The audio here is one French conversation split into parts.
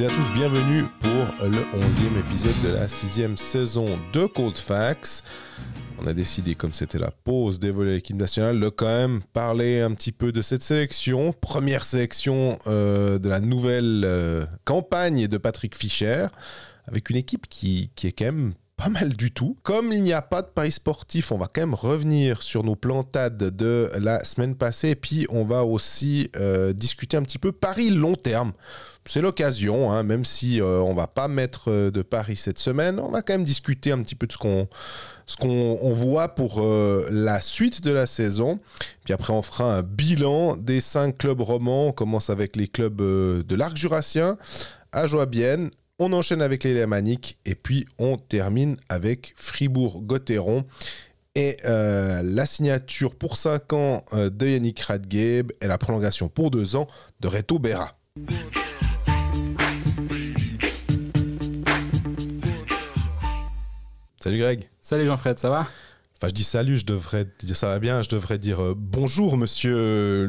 et à tous, bienvenue pour le 11e épisode de la sixième saison de Cold Facts. On a décidé, comme c'était la pause des volets l'équipe nationale, de quand même parler un petit peu de cette sélection. Première sélection euh, de la nouvelle euh, campagne de Patrick Fischer, avec une équipe qui, qui est quand même pas mal du tout. Comme il n'y a pas de paris sportif, on va quand même revenir sur nos plantades de la semaine passée. Et puis, on va aussi euh, discuter un petit peu paris long terme c'est l'occasion, hein, même si on euh, on va pas mettre euh, de Paris cette semaine, on va quand même discuter un petit peu de ce qu'on ce qu'on voit pour la suite de la saison. Puis après, on fera un bilan des cinq clubs romans. On commence avec les clubs de l'Arc Jurassien, à Joabienne, on enchaîne avec les Lémaniques et puis on termine avec Fribourg-Gotteron. Et euh, la signature pour 5 ans euh, de Yannick Radgeb et la prolongation pour 2 ans de Reto Berra. Salut Greg. Salut Jean-Fred, ça va Enfin, je dis salut, je devrais dire ça va bien, je devrais dire euh, bonjour, monsieur, euh,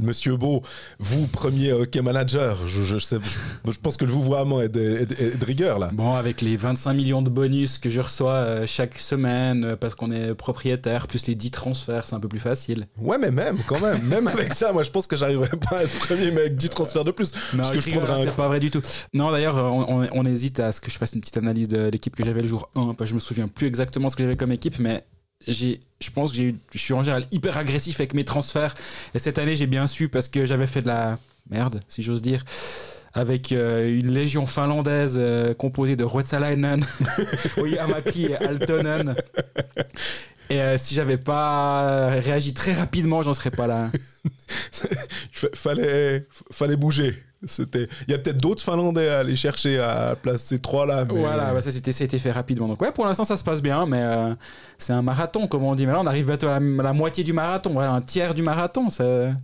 monsieur Beau, vous, premier hockey euh, manager. Je, je, je, pense que le vous est de, est, de, rigueur, là. Bon, avec les 25 millions de bonus que je reçois chaque semaine parce qu'on est propriétaire, plus les 10 transferts, c'est un peu plus facile. Ouais, mais même, quand même, même avec ça, moi, je pense que j'arriverai pas à être premier, mais avec 10 transferts de plus. Non, je C'est pas vrai du tout. Non, d'ailleurs, on, hésite à ce que je fasse une petite analyse de l'équipe que j'avais le jour 1. je me souviens plus exactement ce que j'avais comme équipe, mais je pense que j'ai je suis en général hyper agressif avec mes transferts et cette année j'ai bien su parce que j'avais fait de la merde si j'ose dire avec euh, une légion finlandaise euh, composée de Ruotsalainen, Oyamaki et Altonen et euh, si j'avais pas réagi très rapidement, j'en serais pas là. fallait, fallait bouger. C'était, il y a peut-être d'autres Finlandais à aller chercher à placer trois là. Voilà, bah ça a été fait rapidement. Donc ouais, pour l'instant ça se passe bien, mais euh, c'est un marathon, comme on dit. Mais là on arrive bientôt à la, moitié du marathon, un tiers du marathon. Ça,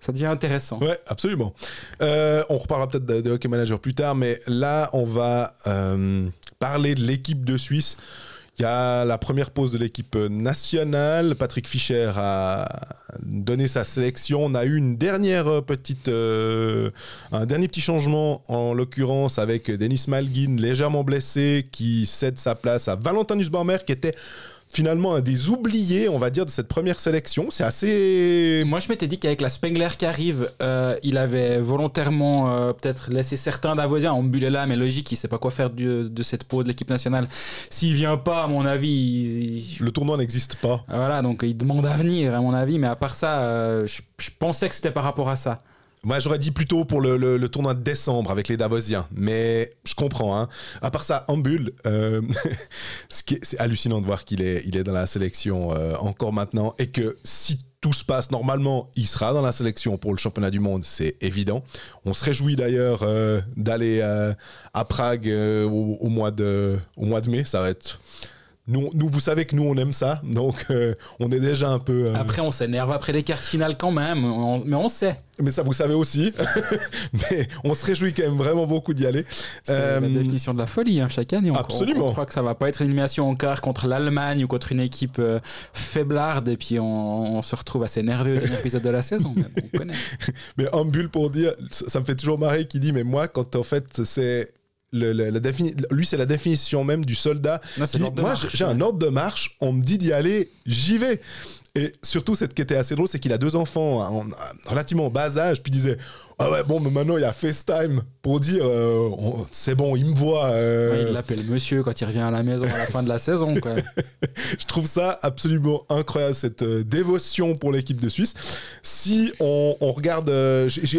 ça devient intéressant. Ouais, absolument. Euh, on reparlera peut-être de, de, Hockey Manager plus tard, mais là on va parler de l'équipe de Suisse. Il y a la première pause de l'équipe nationale. Patrick Fischer a donné sa sélection. On a eu une dernière euh, petite, euh, un dernier petit changement, en l'occurrence avec Denis Malguin, légèrement blessé, qui cède sa place à Valentin Nussbaumer, qui était finalement un des oubliés, on va dire, de cette première sélection. C'est assez. Moi, je m'étais dit qu'avec la Spengler qui arrive, euh, il avait volontairement euh, peut-être laissé certains d'Avoisiens ambuler là, mais logique, il sait pas quoi faire de cette peau de l'équipe nationale. S'il vient pas, à mon avis. Le tournoi n'existe pas. Voilà, donc il demande à venir, à mon avis, mais à part ça, euh, je pensais que c'était par rapport à ça. Moi, j'aurais dit plutôt pour le, le, tournoi de décembre avec les Davosiens, mais je comprends. Hein. À part ça, Ambul, euh, c'est hallucinant de voir qu'il est, il est dans la sélection euh, encore maintenant et que si tout se passe normalement, il sera dans la sélection pour le championnat du monde, c'est évident. On se réjouit d'ailleurs euh, d'aller à Prague au, mois de, au mois de mai, ça va être nous, vous savez que nous, on aime ça, donc euh, on est déjà un peu... Euh, après, on s'énerve après les cartes finales quand même, mais on sait. Mais ça, vous savez aussi. mais on se réjouit quand même vraiment beaucoup d'y aller. C'est la euh, définition de la folie, hein, chaque année. Absolument. On, croit que ça va pas être une élimination en quart contre l'Allemagne ou contre une équipe faiblarde, et puis on, se retrouve assez nerveux au dernier épisode de la saison. Mais, on connaît. mais en bulle pour dire, ça me fait toujours marrer qui dit, mais moi, quand en fait, c'est lui, c'est la définition même du soldat. moi, j'ai un ordre de marche, on me dit d'y aller, j'y vais. Et surtout, ce qui était assez drôle, c'est qu'il a deux enfants hein, relativement bas âge, puis disait ah ouais, bon, mais maintenant il y a FaceTime pour dire euh, c'est bon, il me voit. Euh. il l'appelle monsieur quand il revient à la maison à la fin de la saison. Quoi. Je trouve ça absolument incroyable, cette euh, dévotion pour l'équipe de Suisse. Si on, regarde.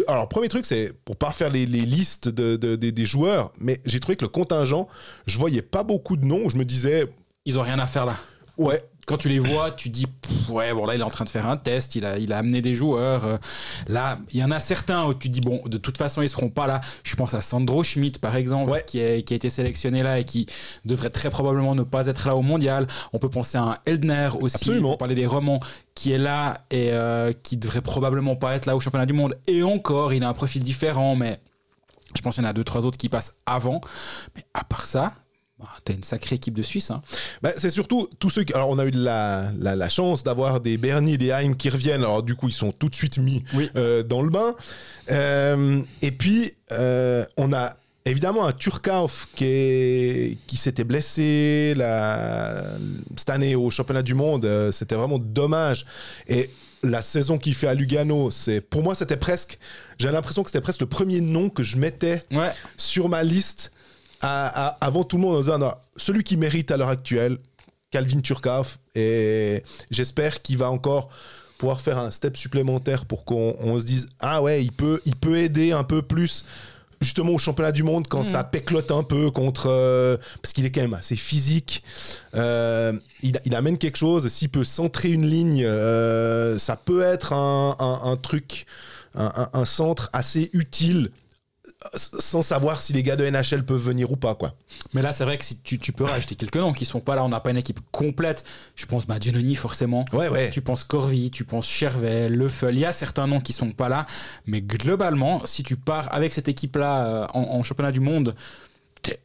alors, premier truc, c'est pour pas faire les, listes des- joueurs, mais j'ai trouvé que le contingent, je voyais pas beaucoup de noms. Je me disais, Ils ont rien à faire là. ouais, quand tu les vois, tu dis ouais bon là il est en train de faire un test, il a il a amené des joueurs. Euh, là il y en a certains où tu dis bon de toute façon ils seront pas là. Je pense à Sandro Schmidt par exemple qui, a, été sélectionné là et qui devrait très probablement ne pas être là au mondial. On peut penser à un Eldner aussi. Absolument. Parler des romans qui est là et qui euh, qui devrait probablement pas être là au championnat du monde. Et encore il a un profil différent mais je pense qu'il y en a deux trois autres qui passent avant. Mais à part ça ah, t'as une sacrée équipe de Suisse. Hein. Bah, c'est surtout tous ceux Alors, on a eu la, chance d'avoir des Bernie et des Haim qui reviennent. Alors, du coup, ils sont tout de suite mis euh, dans le bain. Euh, et puis, euh, on a évidemment un Turkauf qui, s'était blessé la... cette année au championnat du monde. C'était vraiment dommage. Et la saison qu'il fait à Lugano, c'est pour moi c'était presque. J'ai l'impression que c'était presque le premier nom que je mettais sur ma liste avant tout le monde celui qui mérite à l'heure actuelle, Calvin Turcaf, et j'espère qu'il va encore pouvoir faire un step supplémentaire pour qu'on se dise ah ouais, il peut, il peut aider un peu plus justement au championnat du monde quand mm. ça péclote un peu contre euh, parce qu'il est quand même assez physique euh, il, amène quelque chose s'il peut centrer une ligne euh, ça peut être un, truc un, centre assez utile sans savoir si les gars de NHL peuvent venir ou pas. quoi. Mais là, c'est vrai que si tu, peux racheter quelques noms qui sont pas là, on n'a pas une équipe complète. Je pense ma Giannoni, forcément. Ouais, ouais. Tu penses Corvi, tu penses Chervet, Leffel. Il y a certains noms qui sont pas là. Mais globalement, si tu pars avec cette équipe-là euh, en, championnat du monde, t'es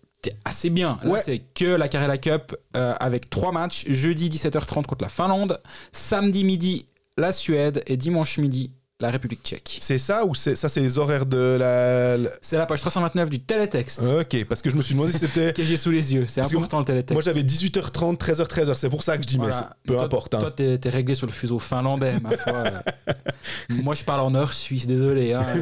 assez bien. Là, c'est que la la Cup euh, avec trois matchs. Jeudi 17h30 contre la Finlande, samedi midi la Suède et dimanche midi la République tchèque. C'est ça ou ça, c'est les horaires de la. C'est la page 329 du télétexte. Ok, parce que je me suis demandé si c'était. que j'ai sous les yeux, c'est important le télétexte. Moi j'avais 18h30, 13h, 13h, c'est pour ça que je dis, mais peu importe. Hein. Toi t'es es réglé sur le fuseau finlandais, ma foi. Moi je parle en heure suisse, désolé. Hein.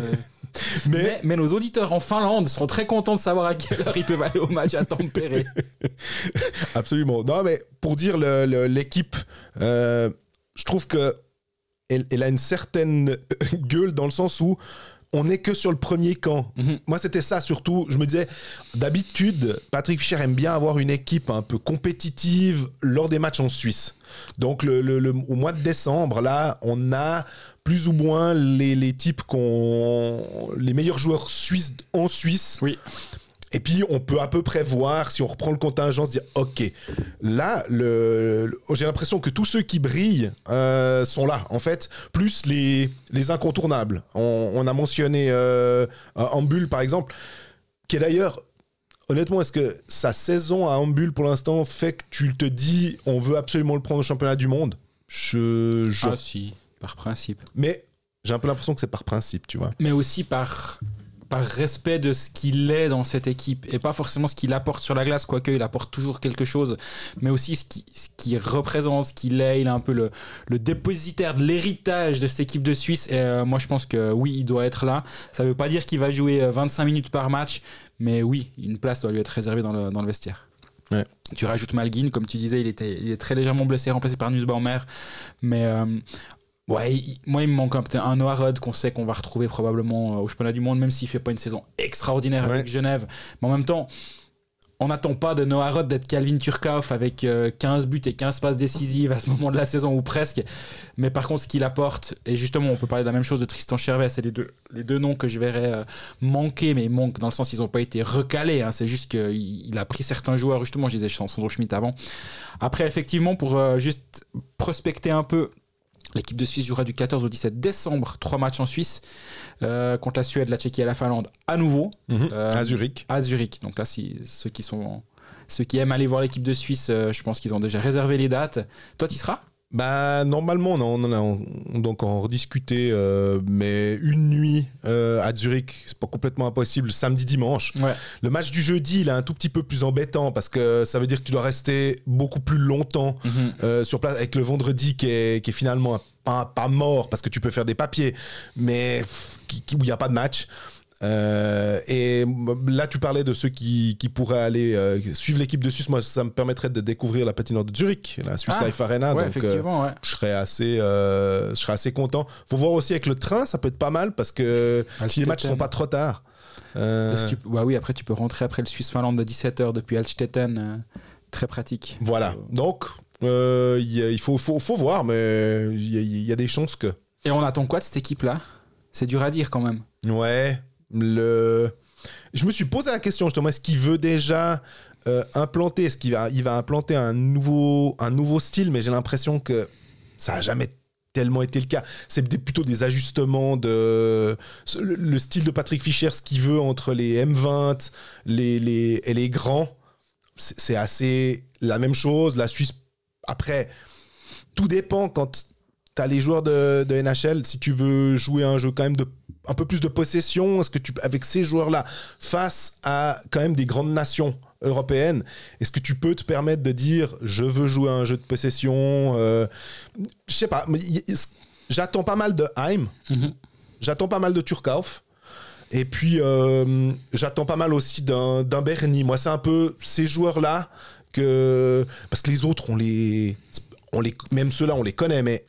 Mais... Mais, nos auditeurs en Finlande seront très contents de savoir à quelle heure ils peuvent aller au match à tempérer. Absolument. Non, mais pour dire l'équipe, euh, je trouve que elle, a une certaine euh, gueule dans le sens où on n'est que sur le premier camp. Mhm. Moi, c'était ça surtout. Je me disais, d'habitude, Patrick Fischer aime bien avoir une équipe un peu compétitive lors des matchs en Suisse. Donc, au mois de décembre, là, on a plus ou moins les, les types qu'on les meilleurs joueurs suisses en Suisse oui. Et puis, on peut à peu près voir, si on reprend le contingent, se dire, OK, là, le, oh, j'ai l'impression que tous ceux qui brillent euh, sont là, en fait, plus les, les incontournables. On, a mentionné euh, Ambul, par exemple, qui est d'ailleurs, honnêtement, est-ce que sa saison à Ambul, pour l'instant, fait que tu te dis, on veut absolument le prendre au championnat du monde je, je... Ah si, par principe. Mais j'ai un peu l'impression que c'est par principe, tu vois. Mais aussi par par respect de ce qu'il est dans cette équipe et pas forcément ce qu'il apporte sur la glace, quoique il apporte toujours quelque chose, mais aussi ce qu'il qui représente, ce qu'il est. Il est un peu le, dépositaire de l'héritage de cette équipe de Suisse. Et euh, moi, je pense que oui, il doit être là. Ça ne veut pas dire qu'il va jouer 25 euh, minutes par match, mais oui, une place doit lui être réservée dans le, vestiaire. Tu rajoutes Malguin, comme tu disais, il, était, est très légèrement blessé, remplacé par Nusbaumer. Mais euh, Ouais, moi, il me manque un, un Rod qu'on sait qu'on va retrouver probablement euh, au championnat du monde, même s'il fait pas une saison extraordinaire avec Genève. Mais en même temps, on n'attend pas de Noah d'être Calvin Turcoff avec 15 euh, buts et 15 passes décisives à ce moment de la saison ou presque. Mais par contre, ce qu'il apporte, et justement, on peut parler de la même chose de Tristan Chervet, c'est les deux, les deux noms que je verrais euh, manquer, mais manquent dans le sens ils n'ont pas été recalés. Hein. c'est juste qu'il a pris certains joueurs, justement, je disais Sandro Schmidt avant. Après, effectivement, pour juste prospecter un peu L'équipe de Suisse jouera du 14 au 17 décembre, trois matchs en Suisse, euh, contre la Suède, la Tchéquie et la Finlande, à nouveau. Mhm. Euh, à Zurich. À Zurich. Donc là, si, ceux, qui sont, ceux qui aiment aller voir l'équipe de Suisse, euh, je pense qu'ils ont déjà réservé les dates. Toi, tu seras bah, normalement, on en a donc en rediscuté, euh, mais une nuit euh, à Zurich, c'est pas complètement impossible, samedi, dimanche. Le match du jeudi, il est un tout petit peu plus embêtant parce que ça veut dire que tu dois rester beaucoup plus longtemps mhm. euh, sur place avec le vendredi qui est, qui est finalement pas, mort parce que tu peux faire des papiers, mais qui, où il n'y a pas de match. Euh, et là, tu parlais de ceux qui, pourraient aller euh, suivre l'équipe de Suisse. Moi, ça me permettrait de découvrir la patinoire de Zurich, la Suisse ah, Life Arena. donc, euh, je, serais assez, je serais assez content. Faut voir aussi avec le train, ça peut être pas mal parce que ah, si les matchs sont pas trop tard. bah oui, après, tu peux rentrer après le Suisse-Finlande à 17h depuis Alstetten très pratique. Voilà. Donc, il faut, faut, voir, mais il y, y, a des chances que. Et on attend quoi de cette équipe-là C'est dur à dire quand même. Ouais le... Je me suis posé la question justement, est-ce qu'il veut déjà euh, implanter, est-ce qu'il va, il va implanter un nouveau, un nouveau style, mais j'ai l'impression que ça n'a jamais tellement été le cas. C'est plutôt des ajustements de le, style de Patrick Fischer, ce qu'il veut entre les M20 les, les, et les grands. C'est assez la même chose. La Suisse, après, tout dépend quand tu as les joueurs de, de, NHL. Si tu veux jouer un jeu quand même de un peu plus de possession Est-ce que tu, avec ces joueurs-là, face à quand même des grandes nations européennes, est-ce que tu peux te permettre de dire je veux jouer à un jeu de possession euh, Je sais pas. J'attends pas mal de Heim. Mhm. J'attends pas mal de Turkauf. Et puis, euh, j'attends pas mal aussi d'un Bernie. Moi, c'est un peu ces joueurs-là que. Parce que les autres, les. On les même ceux-là, on les connaît, mais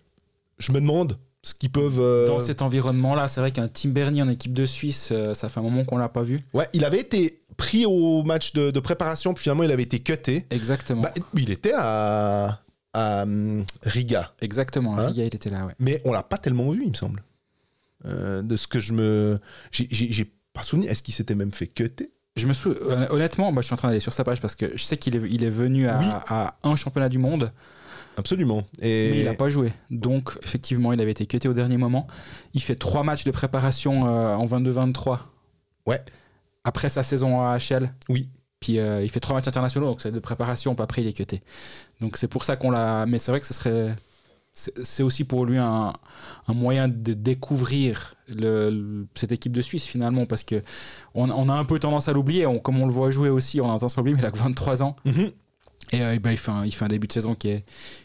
je me demande qu'ils peuvent. Euh, Dans cet environnement-là, c'est vrai qu'un Tim Bernie en équipe de Suisse, euh, ça fait un moment qu'on l'a pas vu. Ouais, il avait été pris au match de, préparation, puis finalement il avait été cuté. Exactement. Bah, il était à, euh, Riga. Exactement, hein Riga il était là, Mais on l'a pas tellement vu, il me semble. de ce que je me. J'ai pas souvenir. Est-ce qu'il s'était même fait cuté je me souviens, honnêtement, je suis en train d'aller sur sa page parce que je sais qu'il est, venu à, un championnat du monde. Absolument. Et... il n'a pas joué. Donc, effectivement, il avait été cuté au dernier moment. Il fait trois matchs de préparation euh, en 22-23. Ouais. Après sa saison à HL. Oui. Puis euh, il fait trois matchs internationaux, donc c'est de préparation, pas après il est cuté. Donc c'est pour ça qu'on l'a. Mais c'est vrai que ce serait. C'est aussi pour lui un, moyen de découvrir cette équipe de Suisse finalement, parce qu'on a un peu tendance à l'oublier, comme on le voit jouer aussi, on a tendance à l'oublier, mais il a que 23 ans. Mm-hmm. Et, euh, eh ben, il, fait un, début de saison qui est,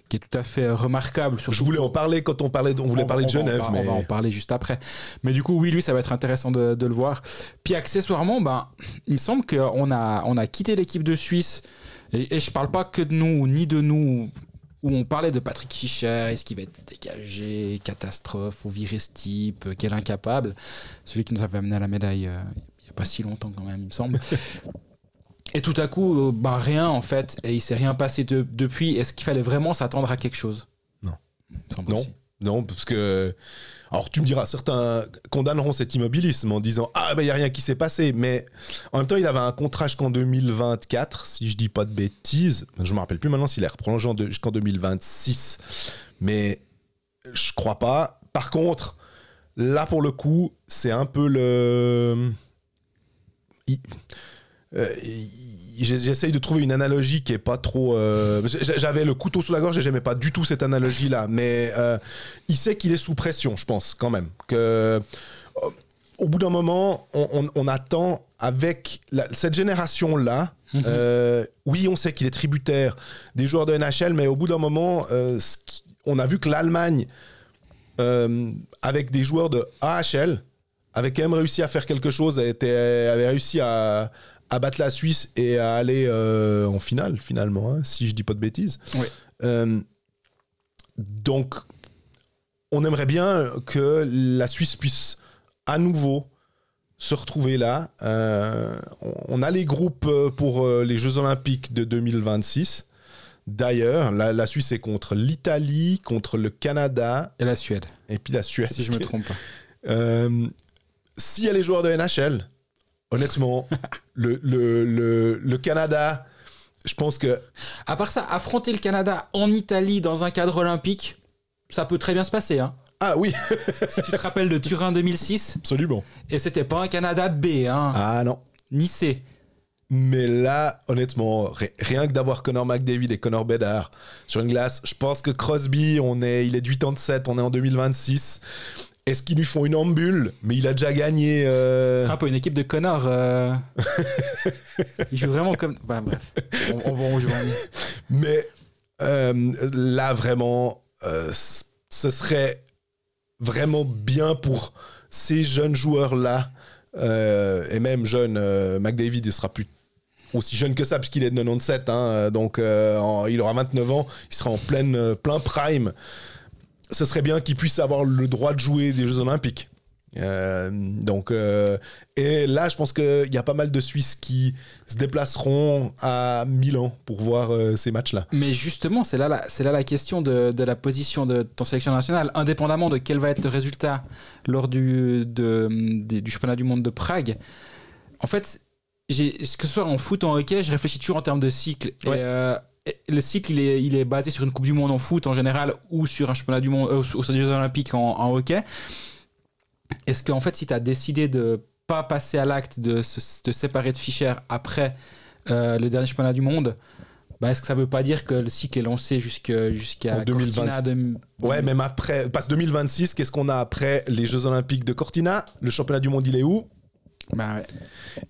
qui est tout à fait euh, remarquable. Je voulais en parler quand on parlait, on voulait parler de Genève. On mais... on va en parler juste après. Mais du coup, oui, lui, ça va être intéressant de, le voir. Puis accessoirement, ben, il me semble qu'on a, on a quitté l'équipe de Suisse. Et, je je parle pas que de nous, ni de nous, où on parlait de Patrick Fischer, est-ce qu'il va être dégagé, catastrophe, ou virer ce type, quel incapable, celui qui nous avait amené à la médaille euh, il n'y a pas si longtemps quand même, il me semble. Et tout à coup, euh, bah, rien en fait, et il s'est rien passé depuis. Est-ce qu'il fallait vraiment s'attendre à quelque chose Non. Non, non, parce que. Alors tu me diras, certains condamneront cet immobilisme en disant Ah, ben il n'y a rien qui s'est passé. Mais en même temps, il avait un contrat jusqu'en 2024, si je dis pas de bêtises. Je ne me rappelle plus maintenant s'il est reprolongé jusqu'en 2026. Mais je crois pas. Par contre, là pour le coup, c'est un peu le. Euh, j'essaye de trouver une analogie qui est pas trop. Euh, j'avais le couteau sous la gorge et j'aimais pas du tout cette analogie là, mais euh, il sait qu'il est sous pression, je pense quand même. Que au bout d'un moment, on, attend avec cette génération là. Mhm. oui, on sait qu'il est tributaire des joueurs de NHL, mais au bout d'un moment, on a vu que l'Allemagne, avec des joueurs de AHL, avait quand même réussi à faire quelque chose, a avait réussi à, à battre la Suisse et à aller euh, en finale, finalement, hein, si je dis pas de bêtises. Euh, donc, on aimerait bien que la Suisse puisse à nouveau se retrouver là. Euh, on a les groupes pour les Jeux Olympiques de 2026. D'ailleurs, la, Suisse est contre l'Italie, contre le Canada. Et la Suède. Et puis la Suède. Si je me trompe pas. S'il y a les joueurs de NHL, Honnêtement, le, Canada, je pense que. À part ça, affronter le Canada en Italie dans un cadre olympique, ça peut très bien se passer. Hein. Ah oui Si tu te rappelles de Turin 2006. Absolument. Et c'était pas un Canada B. Hein. Ah non. Ni C. Mais là, honnêtement, rien que d'avoir Connor McDavid et Connor Bedard sur une glace, je pense que Crosby, on est, il est de 87, on est en 2026. Est-ce qu'ils lui font une ambule Mais il a déjà gagné. Euh. Ce sera un peu une équipe de connards. Euh. il joue vraiment comme. Bah, bref, on, va en Mais euh, là, vraiment, ce serait vraiment bien pour ces jeunes joueurs-là. et même jeune, McDavid, il sera plus aussi jeune que ça, puisqu'il est de 97. Hein, donc, il aura 29 ans. Il sera en pleine, plein prime ce serait bien qu'ils puissent avoir le droit de jouer des Jeux Olympiques. Euh, donc, euh, et là, je pense qu'il y a pas mal de Suisses qui se déplaceront à Milan pour voir euh, ces matchs-là. Mais justement, c'est là, la question de, la position de ton sélection nationale, indépendamment de quel va être le résultat lors du, championnat du monde de Prague. En fait, que ce soit en foot ou en hockey, je réfléchis toujours en termes de cycle le cycle, il est, il est, basé sur une Coupe du Monde en foot en général ou sur un championnat du monde, euh, aux ou des Jeux Olympiques en, hockey. Est-ce qu'en fait, si tu as décidé de pas passer à l'acte de se séparer de Fischer après euh, le dernier championnat du monde, bah, est-ce que ça veut pas dire que le cycle est lancé jusqu'à Cortina Ouais, même après, passe 2026, qu'est-ce qu'on a après les Jeux Olympiques de Cortina Le championnat du monde, il est où bah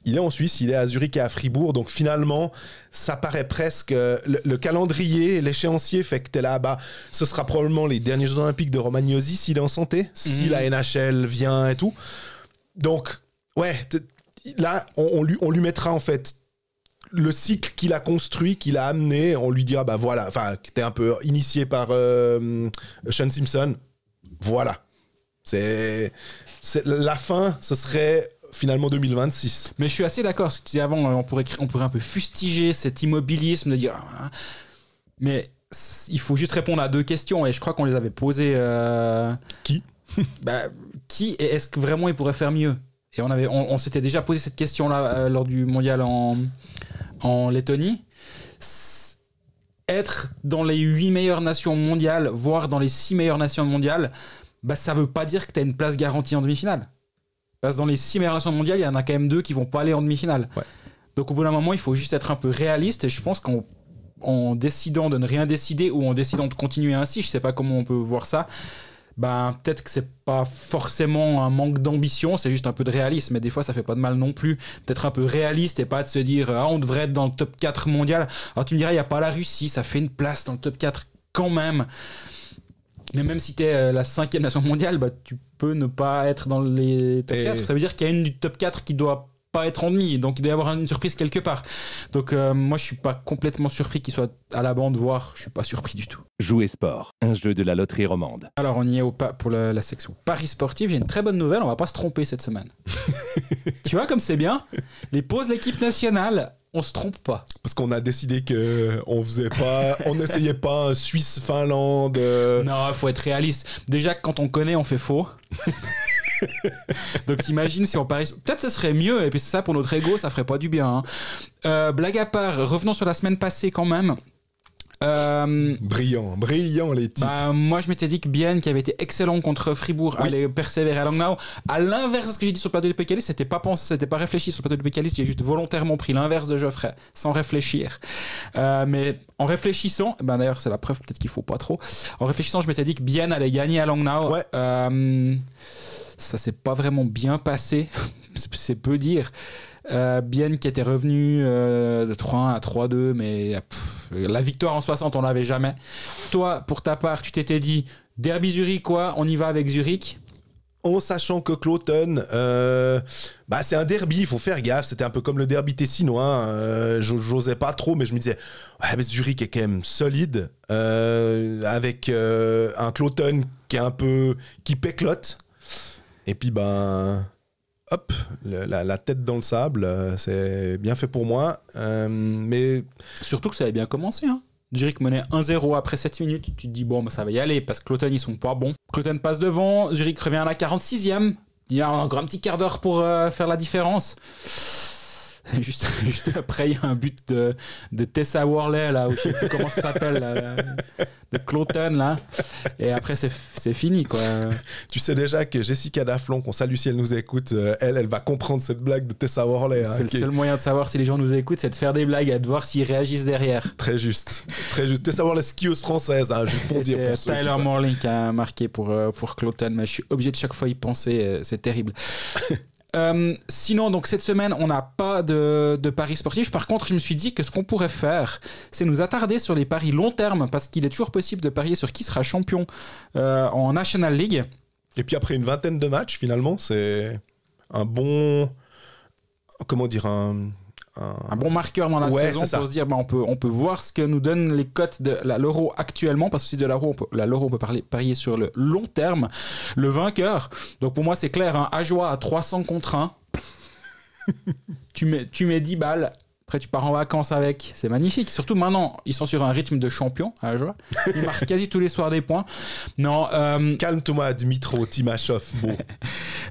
il est en Suisse, il est à Zurich et à Fribourg, donc finalement, ça paraît presque. Euh, le, calendrier, l'échéancier fait que es là, bas ce sera probablement les derniers Jeux Olympiques de Romagnosi s'il est en santé, si mhm. la NHL vient et tout. Donc, ouais, là, on, lui, mettra en fait le cycle qu'il a construit, qu'il a amené, on lui dira, bah voilà, enfin, tu es un peu initié par euh, Sean Simpson, voilà. C'est la fin, ce serait finalement 2026. Mais je suis assez d'accord. que tu avant, euh, on pourrait, on pourrait un peu fustiger cet immobilisme de dire. Hein, mais il faut juste répondre à deux questions et je crois qu'on les avait posées. Euh, qui bah, Qui et est-ce que vraiment il pourrait faire mieux Et on, avait, on, s'était déjà posé cette question-là euh, lors du mondial en, en Lettonie. Être dans les 8 meilleures nations mondiales, voire dans les 6 meilleures nations mondiales, bah, ça veut pas dire que tu as une place garantie en demi-finale dans les six meilleures nations mondiales, il y en a quand même deux qui vont pas aller en demi-finale. Donc au bout d'un moment, il faut juste être un peu réaliste et je pense qu'en en décidant de ne rien décider ou en décidant de continuer ainsi, je sais pas comment on peut voir ça, ben, peut-être que c'est pas forcément un manque d'ambition, c'est juste un peu de réalisme. Mais des fois, ça fait pas de mal non plus d'être un peu réaliste et pas de se dire ah on devrait être dans le top 4 mondial. Alors tu me diras il y a pas la Russie, ça fait une place dans le top 4 quand même. Mais même si tu es euh, la cinquième nation mondiale, bah, tu peut ne pas être dans les top 4. Ça veut dire qu'il y a une du top 4 qui doit pas être en demi, donc il doit y avoir une surprise quelque part. Donc euh, moi je suis pas complètement surpris qu'il soit à la bande, voire je suis pas surpris du tout. Jouer sport, un jeu de la loterie romande. Alors on y est au pas pour la, section Paris sportif. J'ai une très bonne nouvelle, on va pas se tromper cette semaine. tu vois comme c'est bien. Les pauses l'équipe nationale on se trompe pas. Parce qu'on a décidé que on faisait pas, on n'essayait pas Suisse, Finlande. Euh. Non, faut être réaliste. Déjà quand on connaît, on fait faux. Donc t'imagines si on parie. Peut-être ce serait mieux, et puis ça pour notre ego, ça ferait pas du bien. Hein. Euh, blague à part, revenons sur la semaine passée quand même. Euh, brillant, brillant les types. Bah, moi je m'étais dit que Bien, qui avait été excellent contre Fribourg, allait persévérer à Langnau. À l'inverse de ce que j'ai dit sur le plateau du Pécaliste, c'était pas pensé, c'était pas réfléchi sur le plateau du Pécaliste, j'ai juste volontairement pris l'inverse de Geoffrey, sans réfléchir. Euh, mais en réfléchissant, eh ben d'ailleurs c'est la preuve peut-être qu'il faut pas trop, en réfléchissant je m'étais dit que Bien allait gagner à Langnau. Ouais. Euh, ça s'est pas vraiment bien passé, c'est peu dire. Euh, Bien qui était revenu euh, de 3-1 à 3-2, mais euh, la victoire en 60, on l'avait jamais. Toi, pour ta part, tu t'étais dit derby Zurich, quoi, on y va avec Zurich en sachant que Cloton, bah c'est un derby, il faut faire gaffe. C'était un peu comme le derby tessinois. Hein. Je J'osais pas trop, mais je me disais, Zurich est quand même solide avec un Cloton qui est un peu qui péclote. Et puis ben hop, la, tête dans le sable, euh, c'est bien fait pour moi. Euh, mais... Surtout que ça avait bien commencé. Hein. Zurich menait 1-0 après 7 minutes. Tu te dis, bon, bah, ça va y aller parce que Cloten ils sont pas bons. Cloten passe devant, Zurich revient à la 46e. Il y a encore un petit quart d'heure pour euh, faire la différence. juste, après, il y a un but de, de Tessa Worley, là, ou je sais plus comment ça s'appelle, de Cloton, là. Et après, c'est fini, quoi. Tu sais déjà que Jessica Daflon, qu'on salue si elle nous écoute, euh, elle, elle va comprendre cette blague de Tessa Worley. Hein, c'est le seul moyen de savoir si les gens nous écoutent, c'est de faire des blagues, et de voir s'ils réagissent derrière. Très juste. Très juste. Tessa Worley, skieuse française, hein, juste pour dire. Pour Tyler Morling qui a marqué pour, euh, pour Cloton, mais je suis obligé de chaque fois y penser, euh, c'est terrible. Euh, sinon, donc cette semaine, on n'a pas de, paris sportifs. Par contre, je me suis dit que ce qu'on pourrait faire, c'est nous attarder sur les paris long terme, parce qu'il est toujours possible de parier sur qui sera champion euh, en National League. Et puis après une vingtaine de matchs, finalement, c'est un bon, comment dire, un, un, bon marqueur dans la saison pour se dire bah, on, peut, on peut voir ce que nous donnent les cotes de l'euro actuellement, parce que si de l'euro, on, on peut, parier sur le long terme, le vainqueur. Donc pour moi, c'est clair, hein, un hein, à 300 contre 1. tu, mets, tu mets 10 balles, après, tu pars en vacances avec. C'est magnifique. Surtout maintenant, ils sont sur un rythme de champion à la Ils marquent quasi tous les soirs des points. Non. Euh, Calme-toi, Dmitro Timashov.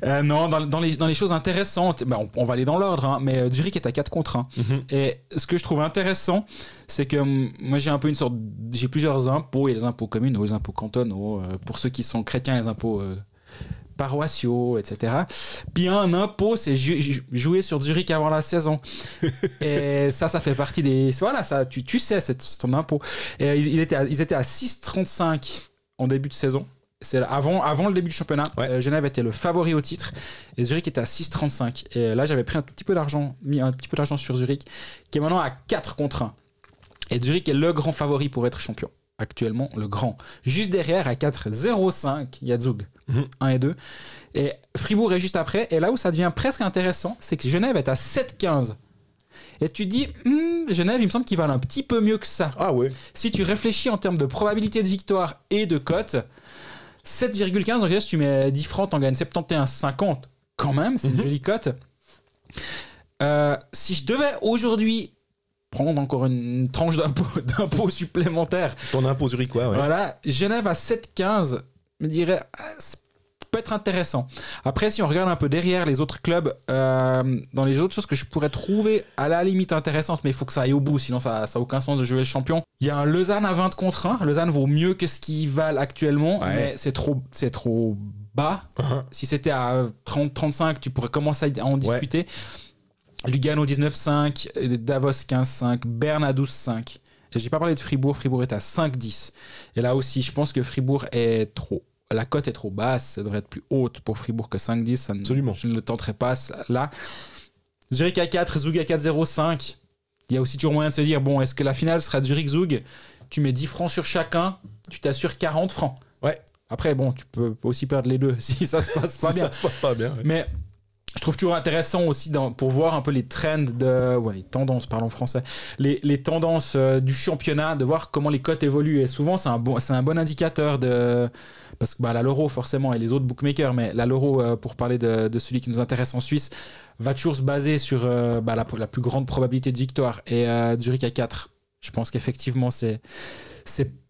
Euh, non, dans, les, choses intéressantes, bah, on, va aller dans l'ordre, hein, mais euh, Zurich est à 4 contre 1. Mhm. Et ce que je trouve intéressant, c'est que mm, moi, j'ai un peu une sorte. J'ai plusieurs impôts. Il y a les impôts communaux, les impôts cantonaux. pour ceux qui sont chrétiens, les impôts paroissiaux, etc. Puis un impôt, c'est jouer sur Zurich avant la saison. et ça, ça fait partie des. Voilà, ça, tu, sais, c'est ton impôt. Et il était ils étaient à 6,35 en début de saison. C'est avant, avant le début du championnat. Euh, Genève était le favori au titre et Zurich était à 6,35. Et là, j'avais pris un petit peu d'argent, mis un petit peu d'argent sur Zurich, qui est maintenant à 4 contre 1. Et Zurich est le grand favori pour être champion actuellement le grand. Juste derrière, à 4,05, Yadzoug 1 et 2. Et Fribourg est juste après. Et là où ça devient presque intéressant, c'est que Genève est à 7,15. Et tu dis, hmm, Genève, il me semble qu'il valent un petit peu mieux que ça. Ah ouais. Si tu réfléchis en termes de probabilité de victoire et de cote, 7,15, donc là, si tu mets 10 francs, t'en gagnes 71,50. Quand même, c'est une mhm. jolie cote. Euh, si je devais aujourd'hui prendre encore une tranche d'impôt supplémentaire. Ton impôt quoi ouais. Voilà, Genève à 7,15 me dirais, ah, peut être intéressant. Après, si on regarde un peu derrière les autres clubs, euh, dans les autres choses que je pourrais trouver à la limite intéressantes, mais il faut que ça aille au bout, sinon ça n'a aucun sens de jouer le champion. Il y a un Lausanne à 20 contre 1. Lausanne vaut mieux que ce qu'ils valent actuellement, mais c'est trop, c'est trop bas. Uh-huh. Si c'était à 30-35, tu pourrais commencer à en discuter. Lugano 19,5 5 Davos 15-5, Berne à 12-5. J'ai pas parlé de Fribourg, Fribourg est à 5,10. 10 Et là aussi, je pense que Fribourg est trop. La cote est trop basse, Ça devrait être plus haute pour Fribourg que 5-10. Absolument. Je ne le tenterai pas là. Zurich à 4, Zug à 4 0 Il y a aussi toujours moyen de se dire bon, est-ce que la finale sera Zurich-Zug Tu mets 10 francs sur chacun, tu t'assures 40 francs. Ouais. Après, bon, tu peux aussi perdre les deux si ça se passe pas bien. Ça se passe pas bien. Mais je trouve toujours intéressant aussi pour voir un peu les trends de tendances parlons français les, tendances euh, du championnat de voir comment les cotes évoluent et souvent c'est un bon c'est un bon indicateur de parce que bah, la Loro forcément et les autres bookmakers mais la Loro euh, pour parler de, celui qui nous intéresse en Suisse va toujours se baser sur euh, bah, la, plus grande probabilité de victoire et Zurich à 4 je pense qu'effectivement c'est c'est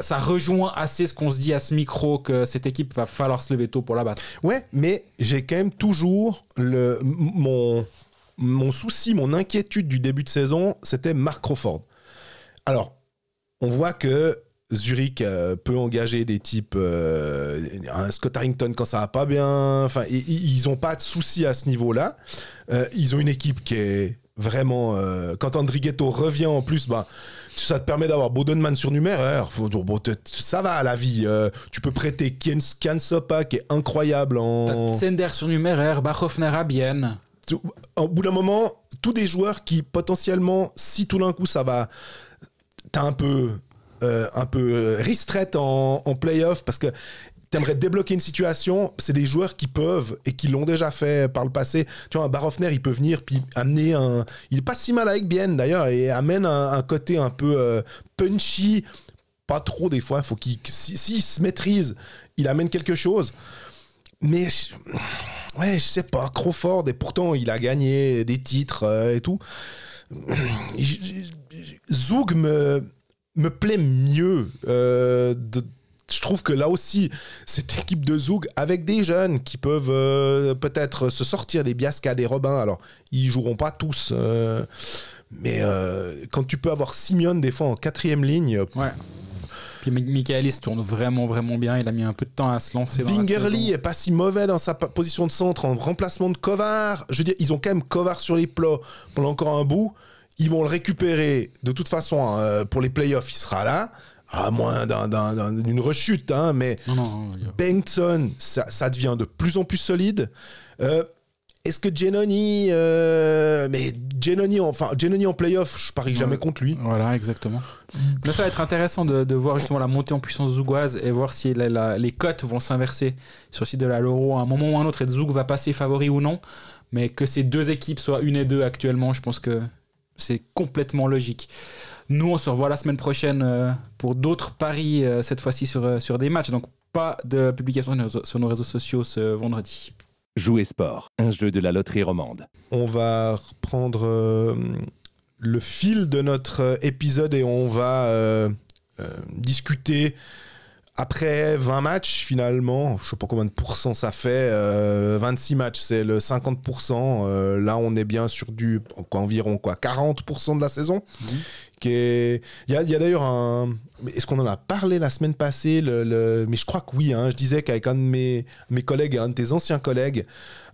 ça, rejoint assez ce qu'on se dit à ce micro que cette équipe va falloir se lever tôt pour la battre. Ouais, mais j'ai quand même toujours le, mon, mon souci, mon inquiétude du début de saison, c'était Mark Crawford. Alors, on voit que Zurich euh, peut engager des types, euh, un Scott Harrington quand ça va pas bien. Enfin, ils n'ont pas de souci à ce niveau-là. Euh, ils ont une équipe qui est Vraiment, euh, quand Andrighetto revient en plus, ben, ça te permet d'avoir Bodenman sur Faut, ça va à la vie. Euh, tu peux prêter Kian Sopa, qui est incroyable en. Sender sur Bachofner à bien. Au bout d'un moment, tous des joueurs qui potentiellement, si tout d'un coup ça va, t'as un peu. Euh, un peu restreint en, en playoff parce que t'aimerais débloquer une situation, c'est des joueurs qui peuvent et qui l'ont déjà fait par le passé. Tu vois, un Barofner, il peut venir puis amener un. Il passe si mal avec Bien d'ailleurs et amène un, côté un peu euh, punchy, pas trop des fois. Faut qu'il, s'il se maîtrise, il amène quelque chose. Mais ouais, je sais pas, Crawford et pourtant il a gagné des titres euh, et tout. Zoug me me plaît mieux euh, de je trouve que là aussi, cette équipe de Zoug, avec des jeunes qui peuvent euh, peut-être se sortir des Biasca, des Robins, alors ils joueront pas tous. Euh, mais euh, quand tu peux avoir Simeon des fois en quatrième ligne. Ouais. Puis Michaelis tourne vraiment vraiment bien. Il a mis un peu de temps à se lancer. Bingerly n'est est pas si mauvais dans sa position de centre en remplacement de Kovar. Je veux dire, ils ont quand même Kovar sur les plots pendant encore un bout. Ils vont le récupérer de toute façon hein, pour les playoffs. Il sera là à ah, moins d'une rechute, hein, mais non, ça, devient de plus en plus solide. Euh, est-ce que Genoni, euh, mais Genoni, enfin en playoff, je parie jamais contre lui. Voilà, exactement. Mais ça va être intéressant de, voir justement la montée en puissance zougoise et voir si les cotes vont s'inverser sur le site de la Loro à un moment ou à un autre et Zoug va passer favori ou non. Mais que ces deux équipes soient une et deux actuellement, je pense que c'est complètement logique. Nous, on se revoit la semaine prochaine euh, pour d'autres paris, euh, cette fois-ci sur, euh, sur des matchs. Donc, pas de publication sur nos réseaux sociaux ce vendredi. Jouer Sport, un jeu de la loterie romande. On va reprendre le fil de notre épisode et on va discuter après 20 matchs finalement. Je ne sais pas combien de pourcents ça fait. 26 matchs, c'est le 50%. là, on est bien sur du quoi, environ quoi, 40% de la saison. Il y a, d'ailleurs un. Est-ce qu'on en a parlé la semaine passée Mais je crois que oui. Hein. Je disais qu'avec un de mes, mes collègues, un de tes anciens collègues,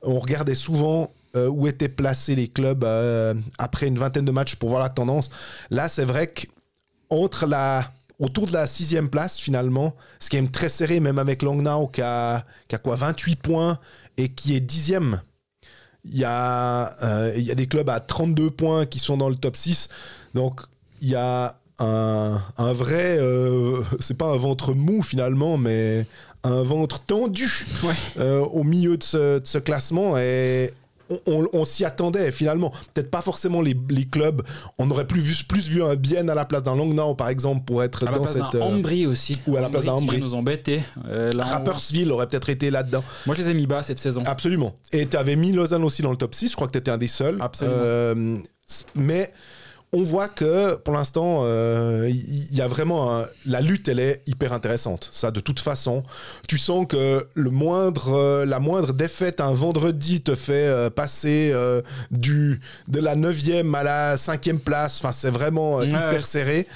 on regardait souvent euh, où étaient placés les clubs euh, après une vingtaine de matchs pour voir la tendance. Là, c'est vrai qu'entre la autour de la sixième place finalement, ce qui est très serré, même avec Langnau qui a, qui quoi 28 points et qui est dixième. Il y, a, euh, il y a des clubs à 32 points qui sont dans le top 6. Donc il y a un, un vrai, euh, c'est pas un ventre mou finalement, mais un ventre tendu euh, au milieu de ce, classement et on, s'y attendait finalement. Peut-être pas forcément les, clubs. On aurait plus vu, plus vu un bien à la place d'un Langnau par exemple pour être à dans la place cette. Euh, Ambry aussi. Ou à la place d'un Ambry. nous embêtait. Rappersville aurait peut-être été là-dedans. Moi je les ai mis bas cette saison. Absolument. Et tu avais mis Lausanne aussi dans le top 6. Je crois que tu étais un des seuls. Absolument. mais on voit que pour l'instant, il euh, y, a vraiment la lutte, elle est hyper intéressante. Ça, de toute façon, tu sens que le moindre, euh, la moindre défaite un vendredi te fait euh, passer du de la 9e à la cinquième place. Enfin, c'est vraiment hyper serré.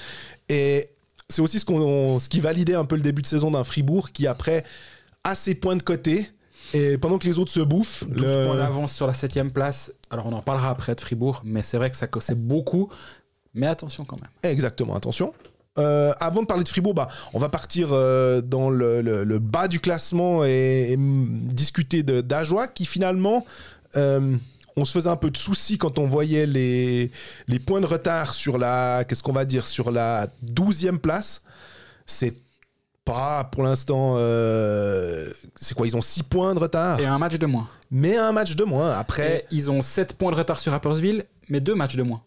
Et c'est aussi ce, qu'on, ce qui validait un peu le début de saison d'un Fribourg qui après a ses points de côté. Et pendant que les autres se bouffent, On le... d'avance sur la septième place alors on en parlera après de Fribourg, mais c'est vrai que ça c'est beaucoup. Mais attention quand même. Exactement, attention. Euh, avant de parler de Fribourg, bah, on va partir euh, dans le, bas du classement et, discuter d'Ajoie qui finalement, euh, on se faisait un peu de soucis quand on voyait les, points de retard sur la, qu'est-ce qu'on va dire, sur la 12e place. C'est pas pour l'instant. Euh, c'est quoi Ils ont 6 points de retard. Et un match de moins. Mais un match de moins. Après. ils ont 7 points de retard sur Rappersville, mais deux matchs de moins.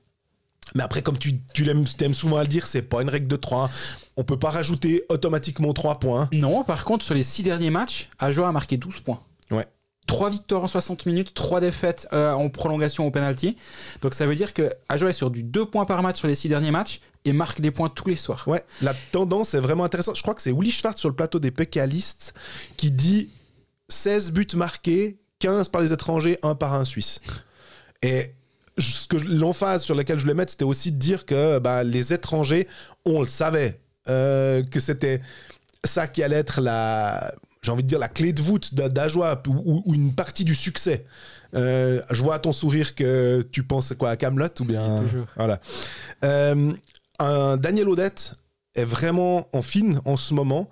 Mais après, comme tu, tu aimes, souvent à le dire, c'est pas une règle de 3. On peut pas rajouter automatiquement 3 points. Non, par contre, sur les 6 derniers matchs, Ajoa a marqué 12 points. Ouais. 3 victoires en 60 minutes, 3 défaites euh, en prolongation au penalty. Donc ça veut dire que est sur du 2 points par match sur les 6 derniers matchs et marque des points tous les soirs. Ouais, la tendance est vraiment intéressante. Je crois que c'est Willy Schwartz sur le plateau des pécalistes qui dit 16 buts marqués, 15 par les étrangers, 1 par un Suisse. Et l'emphase sur laquelle je voulais mettre, c'était aussi de dire que bah, les étrangers, on le savait, euh, que c'était ça qui allait être la, j'ai envie de dire, la clé de voûte d'Ajoa ou, une partie du succès. Euh, je vois à ton sourire que tu penses quoi à Camelot ou bien. toujours. Voilà. Euh, un Daniel Odette est vraiment en fine en ce moment.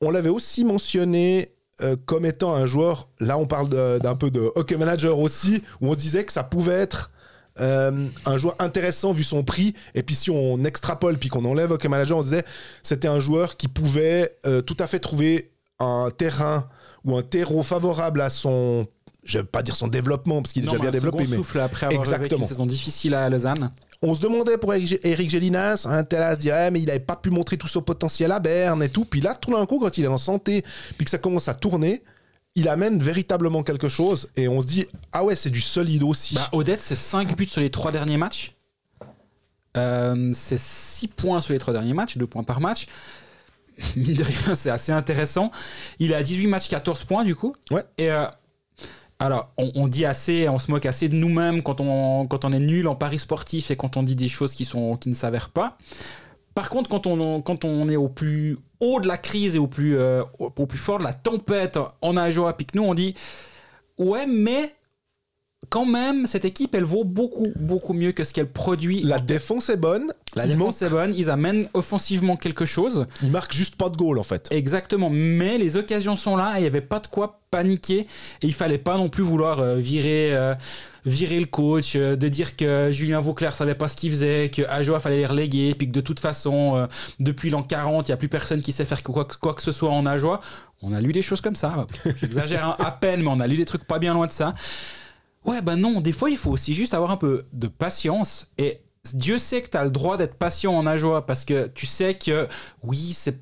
On l'avait aussi mentionné euh, comme étant un joueur. Là, on parle d'un peu de hockey manager aussi, où on se disait que ça pouvait être un joueur intéressant vu son prix. Et puis si on extrapole puis qu'on enlève Hockey Manager, on disait c'était un joueur qui pouvait tout à fait trouver un terrain ou un terreau favorable à son je vais pas dire son développement parce qu'il est déjà bien développé mais souffle après avoir exactement une saison difficile à Lausanne on se demandait pour Eric Gélinas, un tel se mais il n'avait pas pu montrer tout son potentiel à Berne et tout. Puis là, tout d'un coup, quand il est en santé, puis que ça commence à tourner, il amène véritablement quelque chose et on se dit, ah ouais, c'est du solide aussi. Bah, Odette, c'est 5 buts sur les 3 derniers matchs. Euh, c'est 6 points sur les 3 derniers matchs, 2 points par match. mine de rien, c'est assez intéressant. Il a 18 matchs, 14 points du coup. Ouais. Et euh, alors, on, dit assez, on se moque assez de nous-mêmes quand on, quand on est nul en paris sportif et quand on dit des choses qui, sont, qui ne s'avèrent pas. Par contre, quand on, quand on est au plus haut de la crise et au plus, euh, au, plus fort de la tempête en jour à pic, nous, on dit Ouais, mais quand même, cette équipe, elle vaut beaucoup, beaucoup mieux que ce qu'elle produit. La défense est bonne. La défense est bonne. Ils amènent offensivement quelque chose. Ils marquent juste pas de goal, en fait. Exactement. Mais les occasions sont là et il n'y avait pas de quoi paniquer. Et il fallait pas non plus vouloir euh, virer, euh, virer le coach, euh, de dire que Julien Vauclair savait pas ce qu'il faisait, que Ajoa fallait les reléguer, puis que de toute façon, depuis l'an 40, il n'y a plus personne qui sait faire quoi, quoi que ce soit en Ajoa. On a lu des choses comme ça. J'exagère hein, à peine, mais on a lu des trucs pas bien loin de ça. Ouais, ben non, des fois, il faut aussi juste avoir un peu de patience et Dieu sait que tu as le droit d'être patient en Ajoie parce que tu sais que oui, c'est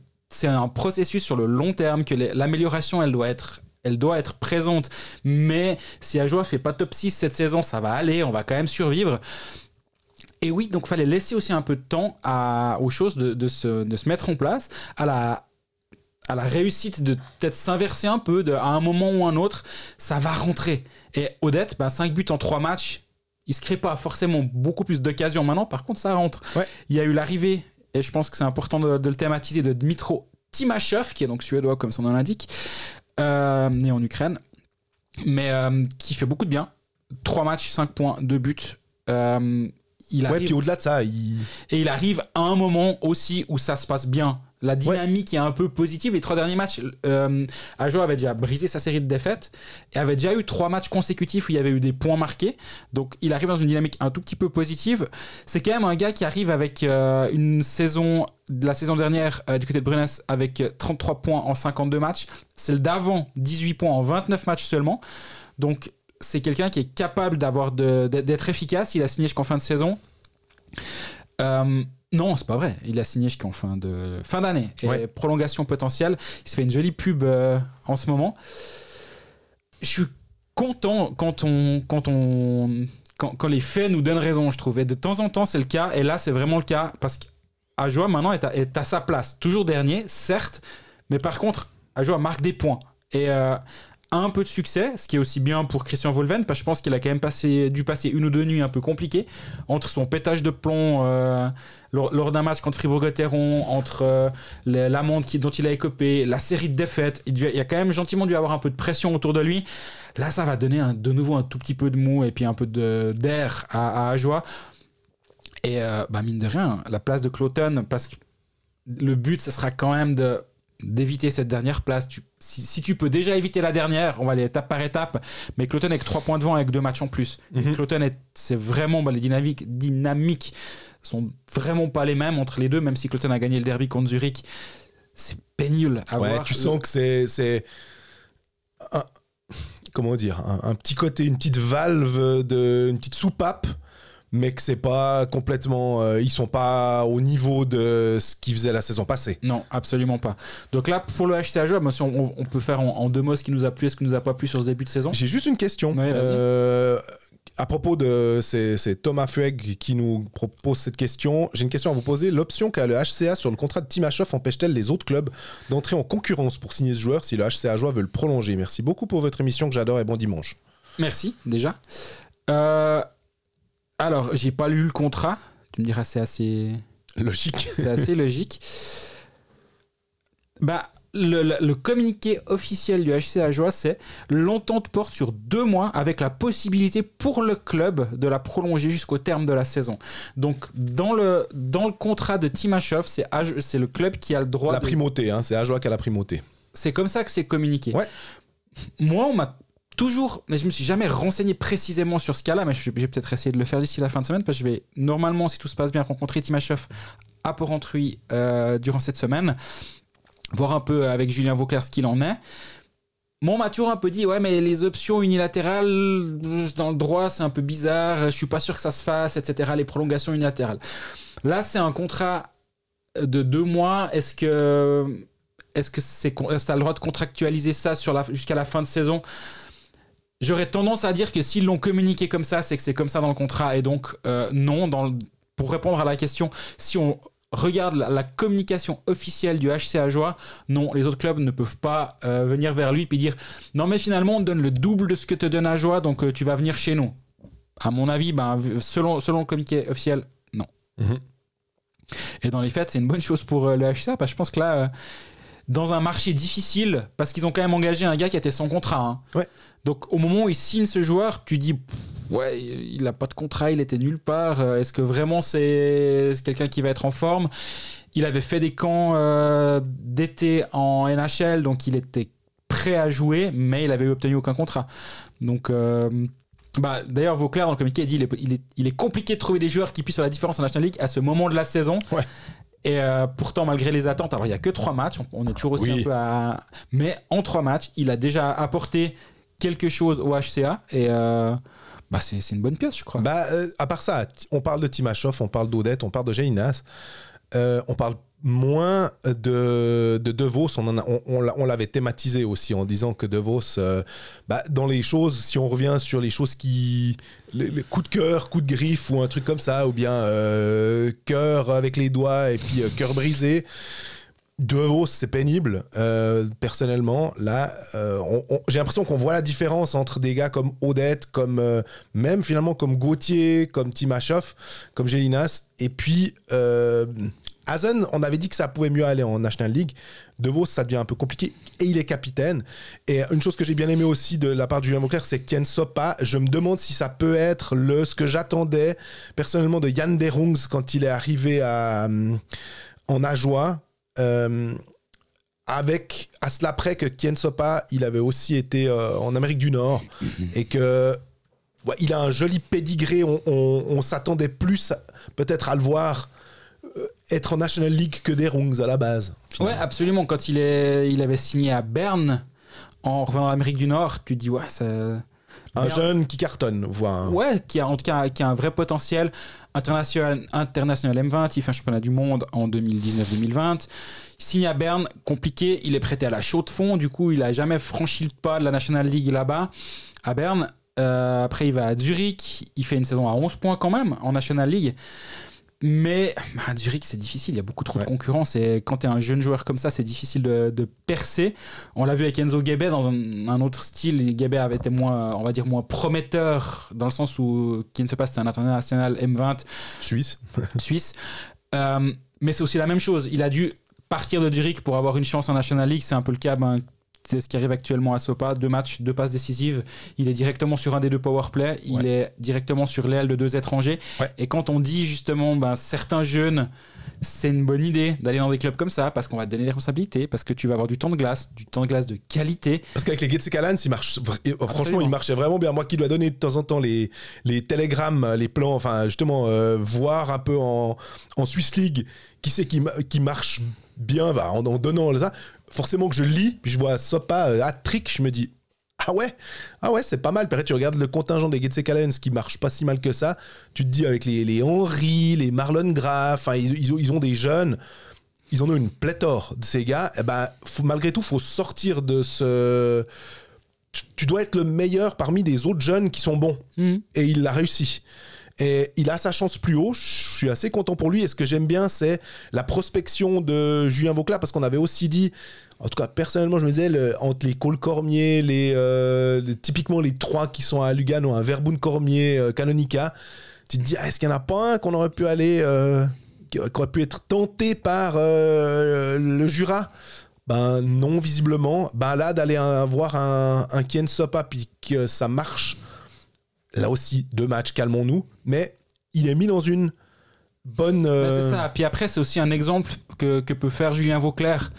un processus sur le long terme que l'amélioration elle doit être elle doit être présente mais si Ajoa fait pas top 6 cette saison ça va aller on va quand même survivre et oui donc fallait laisser aussi un peu de temps à, aux choses de, de, se, de se mettre en place à la à la réussite de peut-être s'inverser un peu, à un moment ou un autre, ça va rentrer. Et Odette, 5 bah, buts en 3 matchs, il se crée pas forcément beaucoup plus d'occasions maintenant, par contre ça rentre. Il y a eu l'arrivée, et je pense que c'est important de, le thématiser, de Dmitro Timashov, qui est donc suédois comme son nom l'indique, euh, né en Ukraine, mais euh, qui fait beaucoup de bien. 3 matchs, 5 points, 2 buts. Euh, il arrive... Ouais, puis au-delà de ça, Et il arrive à un moment aussi où ça se passe bien. La dynamique est un peu positive. Les trois derniers matchs, euh, Ajo avait déjà brisé sa série de défaites et avait déjà eu trois matchs consécutifs où il y avait eu des points marqués. Donc il arrive dans une dynamique un tout petit peu positive. C'est quand même un gars qui arrive avec euh, une saison la saison dernière euh, du côté de Brunes avec 33 points en 52 matchs. Celle d'avant, 18 points en 29 matchs seulement. Donc c'est quelqu'un qui est capable d'avoir d'être efficace. Il a signé jusqu'en fin de saison. Non, c'est pas vrai. Il a signé jusqu'en fin de fin d'année. Prolongation potentielle. Il se fait une jolie pub euh, en ce moment. Je suis content quand on quand on quand, les faits nous donnent raison, je trouve. Et de temps en temps, c'est le cas. Et là, c'est vraiment le cas parce qu'Ajoa maintenant est à, est à, sa place. Toujours dernier, certes, mais par contre, Ajoa marque des points. Et euh, un peu de succès, ce qui est aussi bien pour Christian Volven, parce que je pense qu'il a quand même passé, dû passer une ou deux nuits un peu compliquées, entre son pétage de plomb euh, lors, d'un match contre Fribourg-Gotteron, entre euh, l'amende dont il a écopé, la série de défaites, il, y a quand même gentiment dû avoir un peu de pression autour de lui. Là, ça va donner de nouveau un tout petit peu de mou et puis un peu d'air à, à Ajoie. Et euh, bah, mine de rien, la place de Cloton, parce que le but, ce sera quand même d'éviter cette dernière place si, tu peux déjà éviter la dernière, on va aller étape par étape, mais Cloton que 3 points devant avec 2 matchs en plus. Mm c'est vraiment bah, les dynamiques, sont vraiment pas les mêmes entre les deux, même si Cloton a gagné le derby contre Zurich. C'est pénible à Tu sens que c'est. Comment dire un, petit côté, une petite valve, de, une petite soupape mais que c'est pas complètement. Euh, ils sont pas au niveau de ce qu'ils faisaient la saison passée. Non, absolument pas. Donc là, pour le HCA, on, on, peut faire en, deux mots ce qui nous a plu et ce qui nous a pas plu sur ce début de saison. J'ai juste une question. Euh, à propos de. C'est Thomas Fueg qui nous propose cette question. J'ai une question à vous poser. L'option qu'a le HCA sur le contrat de Timashov empêche-t-elle les autres clubs d'entrer en concurrence pour signer ce joueur si le HCA veut le prolonger Merci beaucoup pour votre émission que j'adore et bon dimanche. Merci, déjà. Euh, alors, j'ai pas lu le contrat. Tu me diras, c'est assez. Logique. c'est assez logique. Bah, le, communiqué officiel du HC Joie, c'est l'entente porte sur deux mois avec la possibilité pour le club de la prolonger jusqu'au terme de la saison. Donc, dans le, dans le contrat de Timashov, c'est le club qui a le droit. La primauté, hein. c'est Ajoa qui a la primauté. C'est comme ça que c'est communiqué. Moi, on m'a toujours, mais je me suis jamais renseigné précisément sur ce cas-là, mais je vais peut-être essayer de le faire d'ici la fin de semaine, parce que je vais normalement, si tout se passe bien, rencontrer Timashev à Porrentruy euh, durant cette semaine, voir un peu avec Julien Vauclair ce qu'il en est. Mon m'a un peu dit, ouais, mais les options unilatérales dans le droit, c'est un peu bizarre, je suis pas sûr que ça se fasse, etc., les prolongations unilatérales. Là, c'est un contrat de deux mois, est-ce que... Est-ce que c'est, le droit de contractualiser ça jusqu'à la fin de saison J'aurais tendance à dire que s'ils l'ont communiqué comme ça, c'est que c'est comme ça dans le contrat. Et donc, euh, non, dans pour répondre à la question, si on regarde la, communication officielle du HCA Joie, non, les autres clubs ne peuvent pas euh, venir vers lui et dire Non, mais finalement, on donne le double de ce que te donne à Joie, donc euh, tu vas venir chez nous. À mon avis, ben, selon, selon le communiqué officiel, non. Mhm. Et dans les faits, c'est une bonne chose pour le HCA, parce que je pense que là dans un marché difficile parce qu'ils ont quand même engagé un gars qui était sans contrat. Hein. Donc au moment où ils signent ce joueur, tu dis ouais, il n'a pas de contrat, il était nulle part. Euh, est-ce que vraiment c'est quelqu'un qui va être en forme Il avait fait des camps euh, d'été en NHL, donc il était prêt à jouer, mais il avait obtenu aucun contrat. Donc euh, bah, D'ailleurs, Vauclair, dans le communiqué, a dit il est, il est, compliqué de trouver des joueurs qui puissent faire la différence en National League à ce moment de la saison. Ouais. Et euh, pourtant, malgré les attentes, alors il n'y a que trois matchs, on, est toujours aussi un peu à. Mais en trois matchs, il a déjà apporté quelque chose au HCA et. Euh, bah, c'est une bonne pièce, je crois. Bah, euh, à part ça, on parle de Timashov, on parle d'Odette, on parle de Jainas. on parle moins de, de Vos. On, on, l'avait thématisé aussi en disant que De Vos, euh, bah, dans les choses, si on revient sur les choses qui. Les, coups de cœur, coups de griffe ou un truc comme ça, ou bien euh, cœur avec les doigts et puis euh, cœur brisé. De c'est pénible. personnellement, là, j'ai l'impression qu'on voit la différence entre des gars comme Odette, comme même finalement comme Gauthier, comme Timashov, comme Gélinas, et puis Hazen, on avait dit que ça pouvait mieux aller en National League. De Vos, ça devient un peu compliqué. Et il est capitaine. Et une chose que j'ai bien aimé aussi de la part de Julien Vauclair, c'est Ken Sopa. Je me demande si ça peut être le, ce que j'attendais personnellement de Yann Derungs quand il est arrivé à, euh, en Ajoie. Euh, avec à cela près que Ken Sopa, il avait aussi été euh, en Amérique du Nord mhm. et que il a un joli pédigré. on s'attendait plus peut-être à le voir euh, être en National League que des Rungs à la base. Ouais, absolument. Quand il, est, il avait signé à Berne, en revenant Amérique du Nord, tu te dis, ouais, c'est. Un jeune qui cartonne, voire. Ouais, qui a en tout cas qui a un vrai potentiel. International, international M20, il fait un championnat du monde en 2019-2020. Signe à Berne, compliqué, il est prêté à la chaude de fond, du coup, il a jamais franchi le pas de la National League là-bas, à Berne. Euh, après, il va à Zurich, il fait une saison à 11 points quand même en National League. Mais à bah, Zurich, c'est difficile. Il y a beaucoup trop de concurrence. Et quand tu es un jeune joueur comme ça, c'est difficile de, percer. On l'a vu avec Enzo Gebe dans un, autre style. Gebe avait été moins, on va dire, moins prometteur dans le sens où qui ne se passe, c'est un international M20. Suisse. Suisse. Euh, mais c'est aussi la même chose. Il a dû partir de Zurich pour avoir une chance en National League. C'est un peu le cas ben, c'est ce qui arrive actuellement à Sopa. Deux matchs, deux passes décisives. Il est directement sur un des deux power play. Il est directement sur l'aile de deux étrangers. Et quand on dit justement, ben, certains jeunes, c'est une bonne idée d'aller dans des clubs comme ça parce qu'on va te donner des responsabilités, parce que tu vas avoir du temps de glace, du temps de glace de qualité. Parce qu'avec les Getsekalan, il marche, euh, franchement, il marchait vraiment bien. Moi qui dois donner de temps en temps les, télégrammes, les plans, enfin justement, euh, voir un peu en, en Swiss League qui c'est qui, qui marche bien bah, en, en, donnant ça forcément que je lis, je vois Sopa, à euh, trick je me dis ah ouais, ah ouais, c'est pas mal. Après, tu regardes le contingent des Getsekalens qui marche pas si mal que ça. Tu te dis avec les, les Henry, les Marlon Graff, ils, ont, des jeunes, ils en ont une pléthore de ces gars. Et eh ben, faut, malgré tout, faut sortir de ce. Tu, dois être le meilleur parmi des autres jeunes qui sont bons. Mm. Et il l'a réussi. Et il a sa chance plus haut. Je suis assez content pour lui. Et ce que j'aime bien, c'est la prospection de Julien Vaucla, parce qu'on avait aussi dit, en tout cas personnellement, je me disais, entre les Cole Cormier, euh, les, typiquement les trois qui sont à Lugano, un verbouncormier Cormier, euh, Canonica, tu te dis, ah, est-ce qu'il n'y en a pas un qu'on aurait pu aller, euh, qui aurait pu être tenté par le Jura ben non, visiblement. Ben là, d'aller voir un, un Kien Sopa puis que ça marche, Là aussi, deux matchs, calmons-nous. Mais il est mis dans une bonne. c'est euh, ça. Puis après, c'est aussi un exemple que, peut faire Julien Vauclair.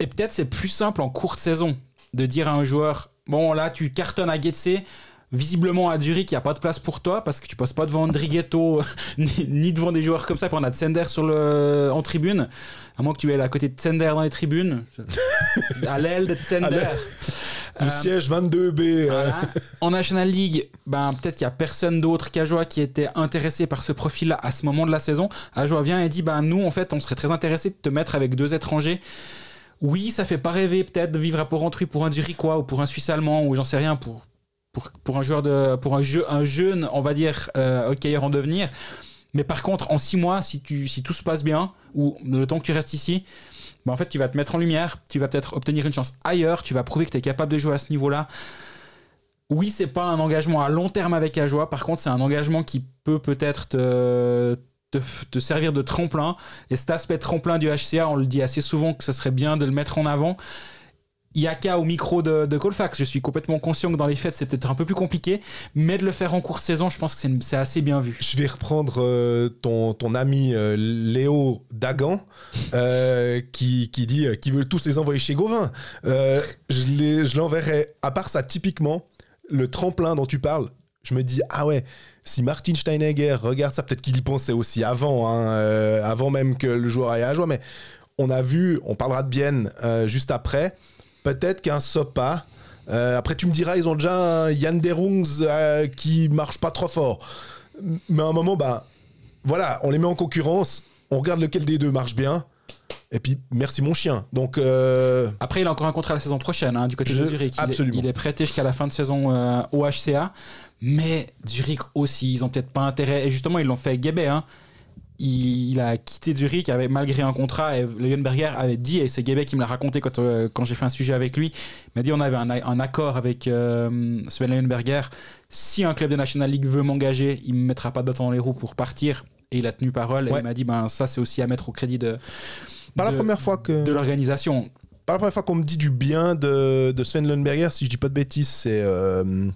Et peut-être c'est plus simple en courte saison de dire à un joueur Bon, là, tu cartonnes à Getse, visiblement à Zurich, il n'y a pas de place pour toi parce que tu passes pas devant Andrighetto ni, devant des joueurs comme ça. Puis on a Tsender sur le, en tribune, à moins que tu aies à côté de Tsender dans les tribunes, à l'aile de Tsender. Le euh, siège 22B. en National League, ben, peut-être qu'il n'y a personne d'autre qu'Ajoa qui était intéressé par ce profil-là à ce moment de la saison. Ajoa vient et dit ben, Nous, en fait, on serait très intéressé de te mettre avec deux étrangers. Oui, ça fait pas rêver peut-être de vivre à port Porrentruy pour un Zurichois ou pour un Suisse allemand ou j'en sais rien, pour, pour, un joueur de pour un jeu un jeune on va dire euh, hockeyeur en devenir mais par contre en six mois si tu si tout se passe bien ou le temps que tu restes ici bah en fait tu vas te mettre en lumière tu vas peut-être obtenir une chance ailleurs tu vas prouver que tu es capable de jouer à ce niveau là oui c'est pas un engagement à long terme avec Ajoie par contre c'est un engagement qui peut peut-être te, te servir de tremplin et cet aspect tremplin du HCA on le dit assez souvent que ce serait bien de le mettre en avant Yaka au micro de, Colfax. Je suis complètement conscient que dans les fêtes, c'est peut-être un peu plus compliqué, mais de le faire en courte saison, je pense que c'est assez bien vu. Je vais reprendre euh, ton, ton, ami euh, Léo Dagan, euh, qui, qui, dit qu'il veut tous les envoyer chez Gauvin. je l'enverrai, à part ça, typiquement, le tremplin dont tu parles, je me dis, ah ouais, si Martin Steinegger regarde ça, peut-être qu'il y pensait aussi avant, hein, avant même que le joueur aille à la mais on a vu, on parlera de Bienne juste après peut-être qu'un Sopa. Euh, après, tu me diras, ils ont déjà un Yann Derungs euh, qui marche pas trop fort. Mais à un moment, bah, voilà, on les met en concurrence, on regarde lequel des deux marche bien. Et puis, merci mon chien. Donc euh, Après, il a encore un contrat la saison prochaine hein, du côté de Zurich. Il est, prêté jusqu'à la fin de saison euh, au HCA. Mais Zurich aussi, ils n'ont peut-être pas intérêt. Et justement, ils l'ont fait Guébé. Hein il, a quitté Zurich avec, malgré un contrat. Et Berger avait dit, et c'est Guébec qui me l'a raconté quand, euh, quand j'ai fait un sujet avec lui, il m'a dit on avait un, accord avec euh, Sven Leuenberger. Si un club de National League veut m'engager, il ne me mettra pas de dans les roues pour partir. Et il a tenu parole. Et il m'a dit ben, ça, c'est aussi à mettre au crédit de. la première fois que. De l'organisation pas la première fois qu'on me dit du bien de, de Sven Lundberger, si je dis pas de bêtises, c'est euh,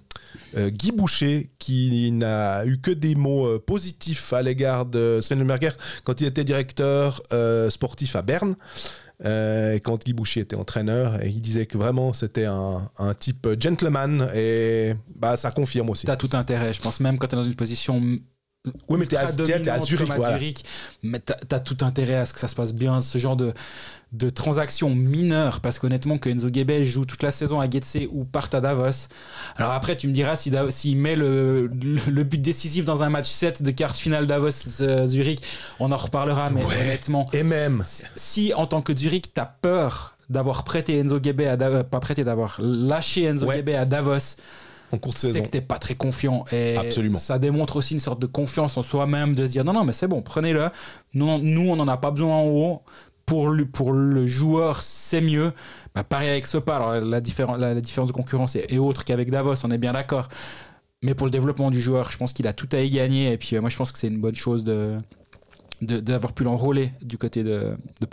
euh, Guy Boucher qui n'a eu que des mots euh, positifs à l'égard de Sven Lundberger quand il était directeur sportif à Berne. quand Guy Boucher était entraîneur, et il disait que vraiment c'était un, un, type gentleman, et bah, ça confirme aussi. T'as tout intérêt, je pense, même quand t'es dans une position. Oui, mais t'es à, mais t'as tout intérêt à ce que ça se passe bien, ce genre de, de transactions mineures, parce qu'honnêtement, que Enzo joue toute la saison à Getse ou part à Davos. Alors après, tu me diras s'il si, met le, but décisif dans un match 7 de carte finale Davos-Zurich, on en reparlera, mais honnêtement. Et même. Si en tant que Zurich, t'as peur d'avoir prêté Enzo Gebe à Davos, pas prêté, d'avoir lâché Enzo Gebe à Davos. En cours saison. C'est que t'es pas très confiant. Et Ça démontre aussi une sorte de confiance en soi-même de se dire non, non, mais c'est bon, prenez-le. Nous, nous, on en a pas besoin en haut pour le, pour le joueur, c'est mieux. Bah, pareil avec Sopa, alors la, la, différence de concurrence est, autre qu'avec Davos, on est bien d'accord. Mais pour le développement du joueur, je pense qu'il a tout à y gagner. Et puis euh, moi, je pense que c'est une bonne chose de, d'avoir pu l'enrôler du côté de, de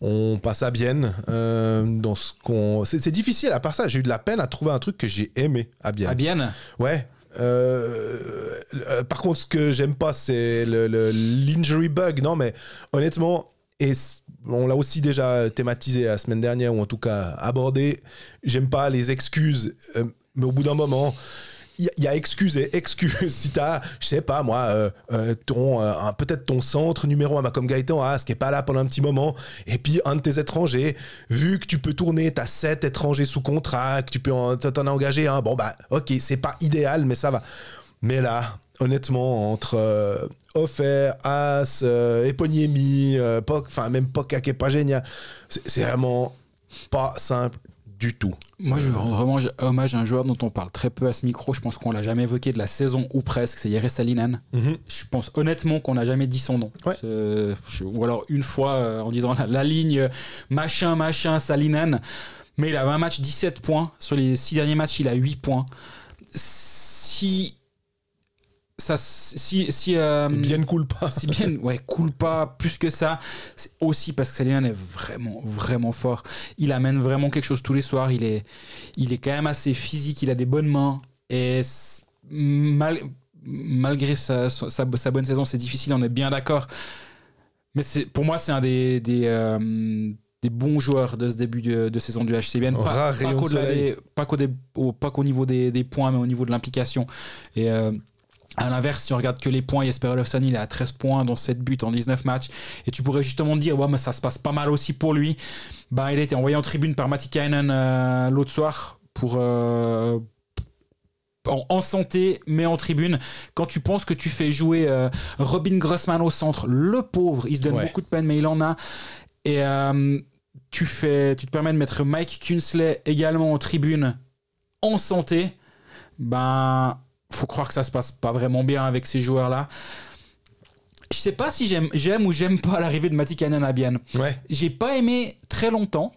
On passe à Bienne. Euh, dans ce qu'on... C'est, difficile, à part ça, j'ai eu de la peine à trouver un truc que j'ai aimé à Bienne. À Bienne Ouais. Euh, par contre, ce que j'aime pas, c'est le, l'injury bug. Non, mais honnêtement, et on l'a aussi déjà thématisé la semaine dernière, ou en tout cas abordé. J'aime pas les excuses, euh, mais au bout d'un moment, il y, a excuses et excuses. si as, je sais pas moi, euh, euh, ton peut-être ton centre numéro 1, bah, comme Gaëtan ah, ce qui est pas là pendant un petit moment, et puis un de tes étrangers, vu que tu peux tourner, t'as 7 étrangers sous contrat, que tu peux en, t'en engager un, bon bah ok, c'est pas idéal, mais ça va. Mais là, honnêtement, entre euh, Offer, As, euh, euh enfin même Poc qui est pas génial, c'est vraiment pas simple du tout. Moi, je veux vraiment hommage à un joueur dont on parle très peu à ce micro. Je pense qu'on l'a jamais évoqué de la saison ou presque. C'est Yere Salinen. Mhm. Je pense honnêtement qu'on n'a jamais dit son nom. ou alors une fois euh, en disant la, ligne machin, machin, Salinen. Mais il a un match 17 points. Sur les 6 derniers matchs, il a 8 points. Si ça, si, si euh, bien coule pas, si bien ouais coule pas plus que ça, c'est aussi parce que Céline est vraiment vraiment fort. Il amène vraiment quelque chose tous les soirs. Il est il est quand même assez physique. Il a des bonnes mains et malgré sa, bonne saison, c'est difficile. On est bien d'accord. Mais c'est pour moi c'est un des, des euh, bons joueurs de ce début de, saison du HCBN. Pas, pas qu'au niveau des, points, mais au niveau de l'implication. Et euh, à l'inverse, si on regarde que les points, Jesper Olofsson, il est à 13 points, dans 7 buts en 19 matchs. Et tu pourrais justement dire, ouais, mais ça se passe pas mal aussi pour lui. Bah, il a été envoyé en tribune par Matty Kynan euh, l'autre soir pour. Euh, en, santé, mais en tribune. Quand tu penses que tu fais jouer euh, Robin Grossman au centre, le pauvre, il se donne beaucoup de peine, mais il en a. Et tu, fais, tu te permets de mettre Mike Kinsley également en tribune, en santé. Ben, faut croire que ça se passe pas vraiment bien avec ces joueurs-là. Je sais pas si j'aime, j'aime ou j'aime pas l'arrivée de Matikanen à Bienne. Ouais. J'ai pas aimé très longtemps.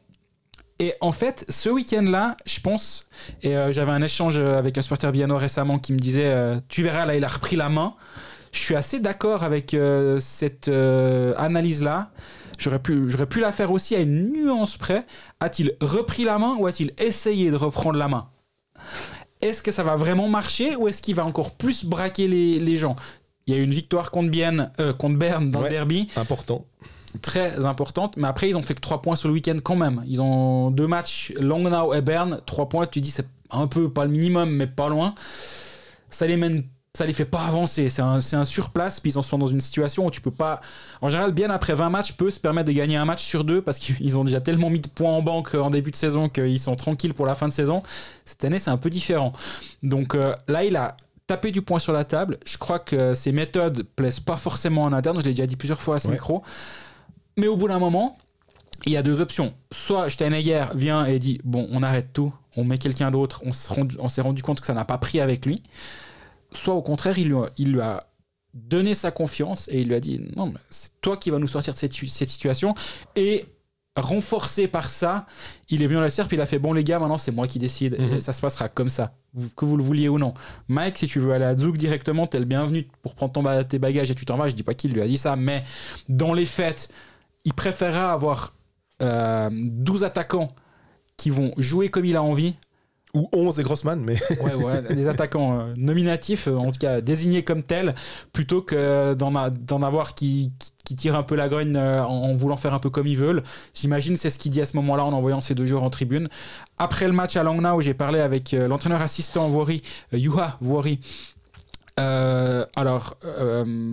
Et en fait, ce week-end-là, je pense, et euh, j'avais un échange euh, avec un supporter biennois récemment qui me disait euh, Tu verras, là, il a repris la main. Je suis assez d'accord avec cette analyse-là. J'aurais pu, j'aurais pu la faire aussi à une nuance près. A-t-il repris la main ou a-t-il essayé de reprendre la main est-ce que ça va vraiment marcher ou est-ce qu'il va encore plus braquer les, gens Il y a eu une victoire contre, Bienne, euh, contre Berne dans le derby. Important. Très importante, mais après ils ont fait que 3 points sur le week-end quand même. Ils ont deux matchs, Longnau et Berne, 3 points, tu dis c'est un peu pas le minimum, mais pas loin. Ça les mène ça les fait pas avancer. C'est un, un surplace, puis ils en sont dans une situation où tu peux pas. En général, bien après 20 matchs, peut se permettre de gagner un match sur deux parce qu'ils ont déjà tellement mis de points en banque en début de saison qu'ils sont tranquilles pour la fin de saison. Cette année, c'est un peu différent. Donc euh, là, il a tapé du poing sur la table. Je crois que ses méthodes plaisent pas forcément en interne. Je l'ai déjà dit plusieurs fois à ce micro. Mais au bout d'un moment, il y a deux options. Soit hier vient et dit Bon, on arrête tout, on met quelqu'un d'autre, on s'est rendu compte que ça n'a pas pris avec lui soit au contraire, il lui a, donné sa confiance et il lui a dit non, c'est toi qui vas nous sortir de cette, situation. Et renforcé par ça, il est venu à la serpe, il a fait bon les gars, maintenant c'est moi qui décide et mhm. ça se passera comme ça, que vous le vouliez ou non. Mike, si tu veux aller à Zouk directement, t'es le bienvenu pour prendre ton, tes bagages et tu t'en vas. Je dis pas qu'il lui a dit ça, mais dans les faits, il préférera avoir 12 euh, attaquants qui vont jouer comme il a envie ou 11 et Grossman, mais. ouais, ouais, des attaquants euh, nominatifs, euh, en tout cas désignés comme tels, plutôt que d'en, avoir qui, tirent un peu la grogne euh, en, voulant faire un peu comme ils veulent. J'imagine c'est ce qu'il dit à ce moment-là en envoyant ces deux joueurs en tribune. Après le match à où j'ai parlé avec l'entraîneur assistant Wori, Yuha Wori, alors,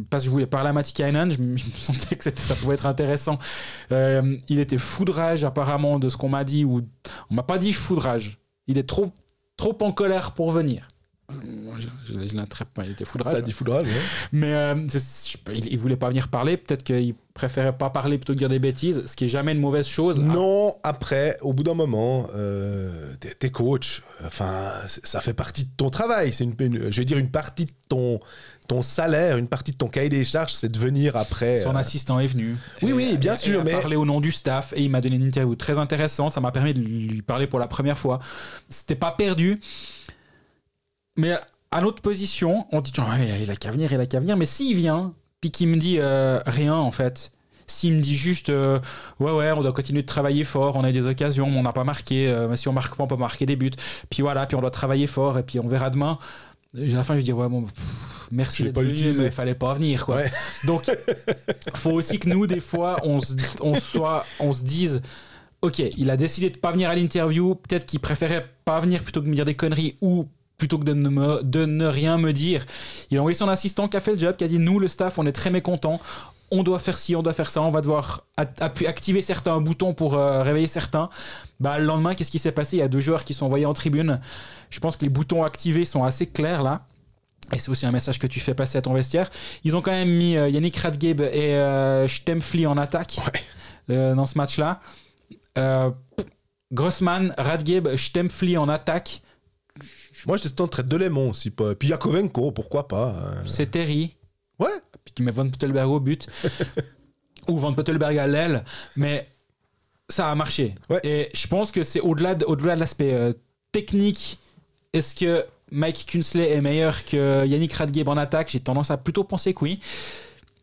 parce que je voulais parler à Matikainen, je, je me sentais que ça pouvait être intéressant. il était foudrage apparemment de ce qu'on m'a dit, ou on m'a pas dit foudrage, il est trop, trop en colère pour venir. je, je, pas, il était foudrage. T'as hein. dit foudrage, Mais euh, il, ne voulait pas venir parler, peut-être qu'il préférait pas parler plutôt que dire des bêtises, ce qui est jamais une mauvaise chose. Non, après, au bout d'un moment, euh, t'es coach, enfin, ça fait partie de ton travail, c'est une, je vais dire une partie de ton, ton salaire, une partie de ton cahier des charges, c'est de venir après. Son euh, assistant est venu. Oui, oui, bien sûr. Il mais... parlé au nom du staff et il m'a donné une interview très intéressante. Ça m'a permis de lui parler pour la première fois. C'était pas perdu. Mais à notre position, on dit il a qu'à venir, il a qu'à venir. Mais s'il vient, puis qu'il me dit euh, rien, en fait. S'il me dit juste, euh, ouais, ouais, on doit continuer de travailler fort, on a eu des occasions, on n'a pas marqué, mais si on marque pas, on peut marquer des buts. Puis voilà, puis on doit travailler fort, et puis on verra demain à la fin, je dis, ouais, bon, merci d'être venu, mais fallait pas venir, quoi. Ouais. Donc, faut aussi que nous, des fois, on se, on soit, on se dise, ok, il a décidé de pas venir à l'interview, peut-être qu'il préférait pas venir plutôt que de me dire des conneries ou plutôt que de ne, me, de ne rien me dire. Il a envoyé son assistant qui a fait le job, qui a dit, nous, le staff, on est très mécontents, on doit faire ci, on doit faire ça, on va devoir activer certains boutons pour euh, réveiller certains. Bah, le lendemain, qu'est-ce qui s'est passé Il y a deux joueurs qui sont envoyés en tribune. Je pense que les boutons activés sont assez clairs là. Et c'est aussi un message que tu fais passer à ton vestiaire. Ils ont quand même mis euh, Yannick Radgeb et euh, Stemfli en attaque euh, dans ce match-là. Euh, Grossman, Radgeb, Stemfli en attaque. Moi, je de Lemon aussi. Puis Yakovenko, pourquoi pas C'est Terry. Ouais. Puis tu mets Van Puttelberg au but. ou Van Puttelberg à l'aile. Mais ça a marché. Et je pense que c'est au-delà de, au -delà de l'aspect euh, technique. Est-ce que Mike Kunsley est meilleur que Yannick Radgeb en attaque J'ai tendance à plutôt penser que oui.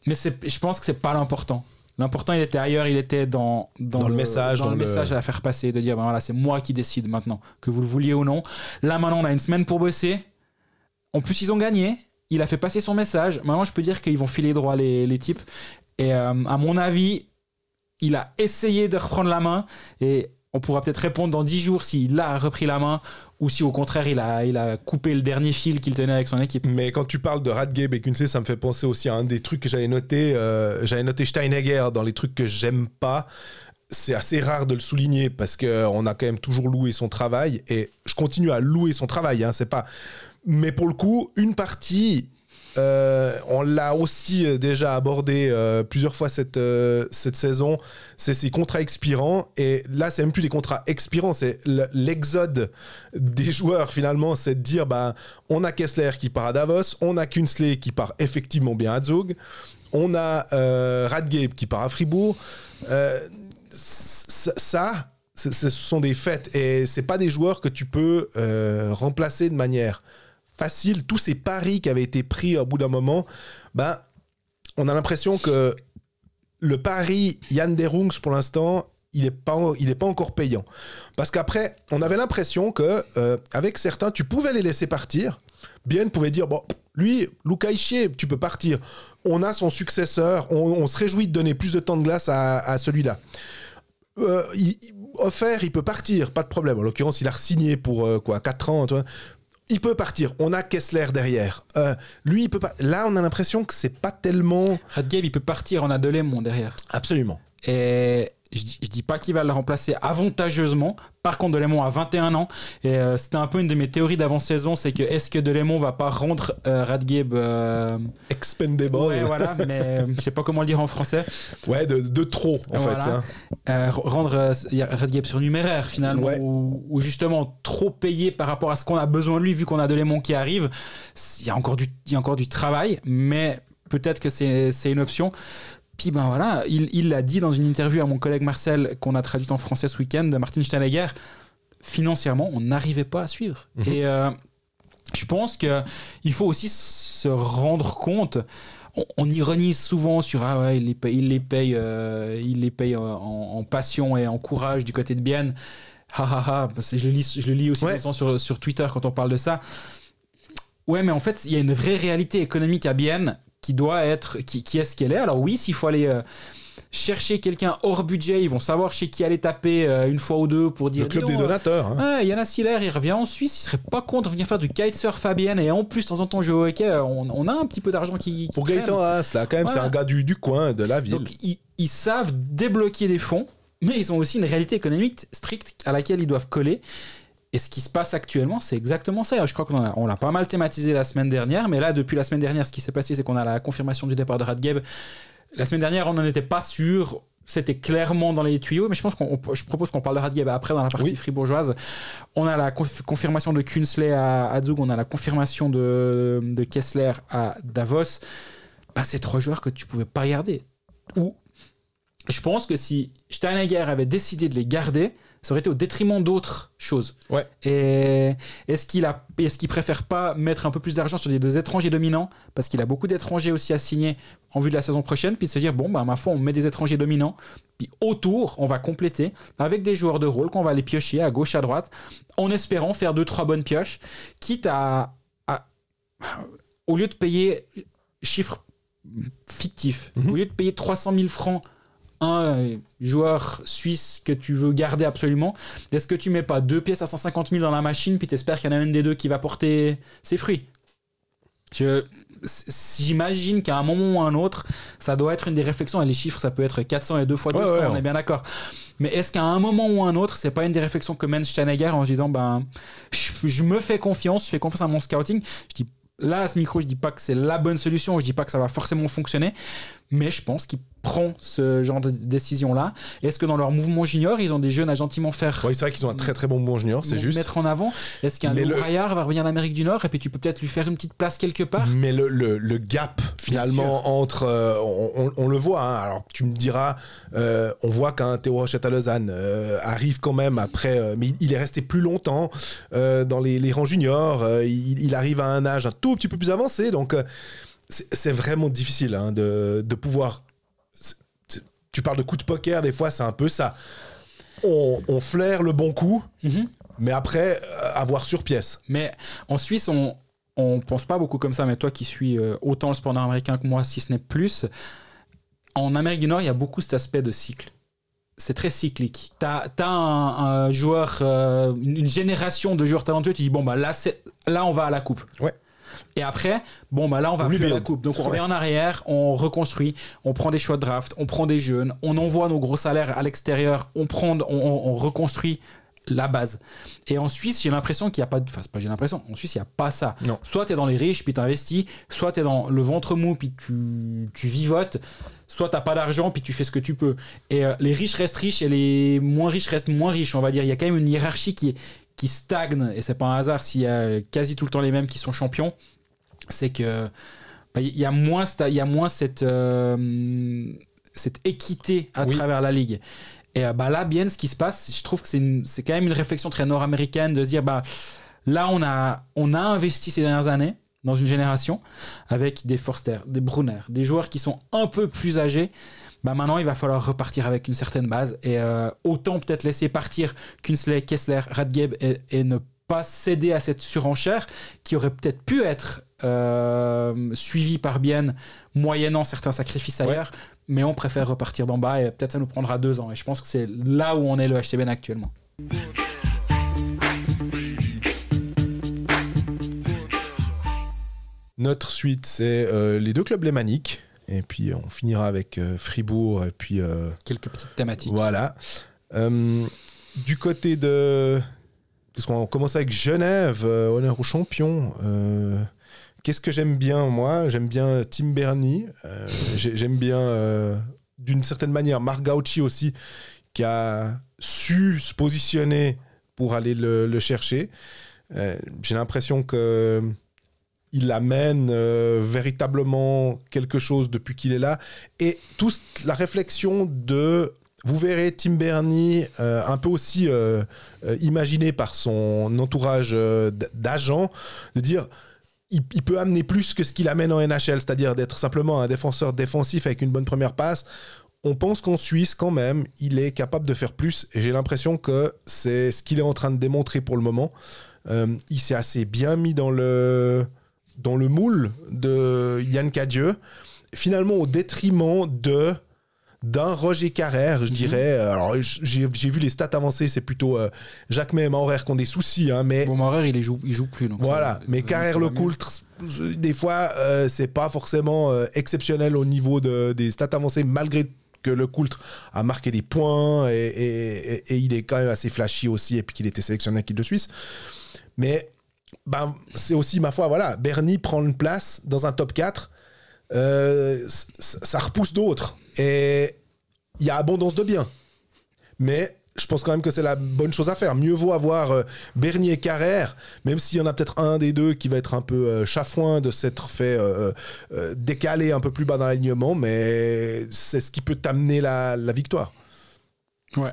Mais je pense que c'est pas l'important. L'important, il était ailleurs, il était dans, dans, le, message, dans, le, message à faire passer, de dire ben voilà, c'est moi qui décide maintenant, que vous le vouliez ou non. Là, maintenant, on a une semaine pour bosser. En plus, ils ont gagné. Il a fait passer son message. Maintenant, je peux dire qu'ils vont filer droit les, types. Et euh, à mon avis, il a essayé de reprendre la main et on pourra peut-être répondre dans 10 jours s'il a repris la main ou si au contraire il a, il a coupé le dernier fil qu'il tenait avec son équipe. Mais quand tu parles de Radgeb et Kunze, ça me fait penser aussi à un des trucs que j'avais noté. Euh, j'avais noté Steinegger dans les trucs que j'aime pas. C'est assez rare de le souligner parce qu'on euh, a quand même toujours loué son travail et je continue à louer son travail. Hein, c'est pas. Mais pour le coup, une partie euh, on l'a aussi euh, déjà abordé euh, plusieurs fois cette, saison, c'est ces contrats expirants. Et là, c'est même plus des contrats expirants, c'est l'exode des joueurs finalement. C'est de dire, ben, on a Kessler qui part à Davos, on a Kunsley qui part effectivement bien à Zug, on a Radgabe qui part à Fribourg. ça, ce sont des fêtes et c'est pas des joueurs que tu peux remplacer de manière facile, tous ces paris qui avaient été pris au bout d'un moment, ben, on a l'impression que le pari Yann Derungs, pour l'instant, il n'est pas, pas encore payant. Parce qu'après, on avait l'impression que euh, avec certains, tu pouvais les laisser partir. Bien pouvait dire, bon, lui, Luca Ischier, tu peux partir. On a son successeur, on, se réjouit de donner plus de temps de glace à, celui-là. offert, euh, il peut partir, pas de problème. En l'occurrence, il a signé pour euh, quoi 4 ans. Tu vois il peut partir. On a Kessler derrière. Euh, lui, il peut pas. Là, on a l'impression que c'est pas tellement. Radgeb, il peut partir. On a derrière. Absolument. Et je dis, dis pas qu'il va le remplacer avantageusement. Par contre, Delémont a 21 ans et euh, c'était un peu une de mes théories d'avant-saison, c'est que est-ce que Delémont va pas rendre euh, Radgeb euh, expendable Ouais, voilà, mais euh, je sais pas comment le dire en français. Ouais, de, trop en fait. Hein. rendre Radgeb surnuméraire finalement ou, justement trop payé par rapport à ce qu'on a besoin de lui vu qu'on a Delémont qui arrive. Il y encore du, il y a encore du travail, mais peut-être que c'est une option. Puis ben voilà, il, l'a dit dans une interview à mon collègue Marcel qu'on a traduite en français ce week-end, Martin Steinegger, financièrement, on n'arrivait pas à suivre. Mhm. Et euh, je pense qu'il faut aussi se rendre compte on, ironise souvent sur ah ouais, il les paye, il les paye, euh, il les paye en, passion et en courage du côté de Bienne. je le lis, je le lis aussi souvent sur, sur Twitter quand on parle de ça. Ouais, mais en fait, il y a une vraie réalité économique à Bienne qui doit être, qui, est ce qu'elle est. Alors oui, s'il faut aller euh, chercher quelqu'un hors budget, ils vont savoir chez qui aller taper euh, une fois ou deux pour dire... Le club des donateurs. Il y en a Siller, il revient en Suisse, il serait pas contre de venir faire du kitesurf Fabienne et en plus, de temps en temps, jouer au hockey, euh, on, a un petit peu d'argent qui, Pour Gaëtan Haas, là, quand même, c'est un gars du, coin, de la ville. Donc ils savent débloquer des fonds, mais ils ont aussi une réalité économique stricte à laquelle ils doivent coller. Et ce qui se passe actuellement, c'est exactement ça. Je crois qu'on l'a pas mal thématisé la semaine dernière, mais là, depuis la semaine dernière, ce qui s'est passé, c'est qu'on a la confirmation du départ de Radgeb. La semaine dernière, on n'en était pas sûr c'était clairement dans les tuyaux, mais je pense qu'on, je propose qu'on parle de Radgeb après dans la partie fribourgeoise. On a la confirmation de Kunsley à, à on a la confirmation de, Kessler à Davos. Bah, c'est trois joueurs que tu pouvais pas garder. Ou, je pense que si Steinegger avait décidé de les garder, ça aurait été au détriment d'autres choses. Et est-ce qu'il a, ce qu'il préfère pas mettre un peu plus d'argent sur des, étrangers dominants parce qu'il a beaucoup d'étrangers aussi à signer en vue de la saison prochaine, puis de se dire bon bah ma foi on met des étrangers dominants, puis autour on va compléter avec des joueurs de rôle qu'on va les piocher à gauche à droite en espérant faire deux trois bonnes pioches, quitte à, au lieu de payer chiffre fictif, mhm. au lieu de payer 300 000 francs un euh, joueur suisse que tu veux garder absolument, est-ce que tu mets pas deux pièces à 150 000 dans la machine, puis t'espères qu'il y en a une des deux qui va porter ses fruits Je J'imagine qu'à un moment ou un autre, ça doit être une des réflexions, et les chiffres, ça peut être 400 et 2 fois 200, on est bien d'accord. Mais est-ce qu'à un moment ou un autre, c'est pas une des réflexions que mène Schneider en disant, ben, je, me fais confiance, je fais confiance à mon scouting, je dis là ce micro je dis pas que c'est la bonne solution je dis pas que ça va forcément fonctionner mais je pense qu'ils prend ce genre de décision là Est-ce que dans leur mouvement junior, ils ont des jeunes à gentiment faire Oui, c'est vrai qu'ils ont un très très bon mouvement junior, c'est juste. Mettre en avant. Est-ce qu'un le... va revenir en Amérique du Nord et puis tu peux peut-être lui faire une petite place quelque part Mais le, gap finalement entre. Euh, on, le voit, hein. alors tu me diras, euh, on voit qu'un Théo Rochette à Lausanne euh, arrive quand même après, mais il, est resté plus longtemps dans les, rangs juniors, il, arrive à un âge un tout petit peu plus avancé donc c'est vraiment difficile hein, de, pouvoir. Tu parles de coup de poker, des fois, c'est un peu ça. On, flaire le bon coup, mhm. mais après, euh, avoir sur pièce. Mais en Suisse, on, on pense pas beaucoup comme ça, mais toi qui suis euh, autant le sport américain que moi, si ce n'est plus, en Amérique du Nord, il y a beaucoup cet aspect de cycle. C'est très cyclique. Tu as, un, joueur, euh, une génération de joueurs talentueux, tu dis, bon, bah là, là on va à la coupe. Ouais. Et après, bon, bah là, on va plus la coupe. Donc, on revient en arrière, on reconstruit, on prend des choix de draft, on prend des jeunes, on envoie nos gros salaires à l'extérieur, on, prend, on, reconstruit la base. Et en Suisse, j'ai l'impression qu'il n'y a pas de. Enfin, pas j'ai l'impression. En Suisse, il n'y a pas ça. Non. Soit tu es dans les riches, puis tu investis. Soit tu es dans le ventre mou, puis tu, tu vivotes. Soit tu pas d'argent, puis tu fais ce que tu peux. Et euh, les riches restent riches et les moins riches restent moins riches, on va dire. Il y a quand même une hiérarchie qui est, qui stagnent, et c'est pas un hasard s'il y a quasi tout le temps les mêmes qui sont champions, c'est que bah, il y a moins, y moins cette, euh, cette équité à travers la ligue. Et euh, bah là, bien, ce qui se passe, je trouve que c'est quand même une réflexion très nord-américaine de se dire bah là, on a, on a investi ces dernières années dans une génération avec des Forster, des Brunner, des joueurs qui sont un peu plus âgés. Bah, maintenant il va falloir repartir avec une certaine base et euh, autant peut-être laisser partir Kinsley, Kessler, Radgeb et, ne pas céder à cette surenchère qui aurait peut-être pu être euh, suivie par Bien moyennant certains sacrifices ailleurs, mais on préfère repartir d'en bas et peut-être ça nous prendra deux ans et je pense que c'est là où on est le HCBN actuellement. Notre suite, c'est euh, les deux clubs lémaniques et puis euh, on finira avec euh, Fribourg. Et puis, euh, Quelques petites thématiques. Voilà. du côté de. Parce qu'on commence avec Genève, honneur aux champions. Qu'est-ce que j'aime bien, moi J'aime bien Tim Bernie. j'aime bien, d'une certaine manière, Marc aussi, qui a su se positionner pour aller le, chercher. j'ai l'impression que il amène euh, véritablement quelque chose depuis qu'il est là. Et toute la réflexion de vous verrez Tim Bernie, euh, un peu aussi euh, imaginé par son entourage d'agents, de dire il, peut amener plus que ce qu'il amène en NHL, c'est-à-dire d'être simplement un défenseur défensif avec une bonne première passe. On pense qu'en Suisse, quand même, il est capable de faire plus, et j'ai l'impression que c'est ce qu'il est en train de démontrer pour le moment. il s'est assez bien mis dans le dans le moule de Yann Cadieux, finalement au détriment de d'un Roger Carrère, je mhm. dirais. Alors, j'ai vu les stats avancées, c'est plutôt euh, Jacques May et qui ont des soucis. Hein, mais... il joue, il joue plus. Donc voilà, mais Carrère-Lecoultre, des fois, euh, c'est pas forcément euh, exceptionnel au niveau de, des stats avancées, malgré que Lecoultre a marqué des points et, il est quand même assez flashy aussi, et puis qu'il était sélectionné à de Suisse. Mais ben, c'est aussi, ma foi, voilà, Bernie prend une place dans un top 4, euh, ça repousse d'autres. Et il y a abondance de biens. Mais je pense quand même que c'est la bonne chose à faire. Mieux vaut avoir euh, Bernie et Carrère, même s'il y en a peut-être un des deux qui va être un peu euh, chafouin de s'être fait décaler un peu plus bas dans l'alignement, mais c'est ce qui peut t'amener la, la, victoire. Ouais.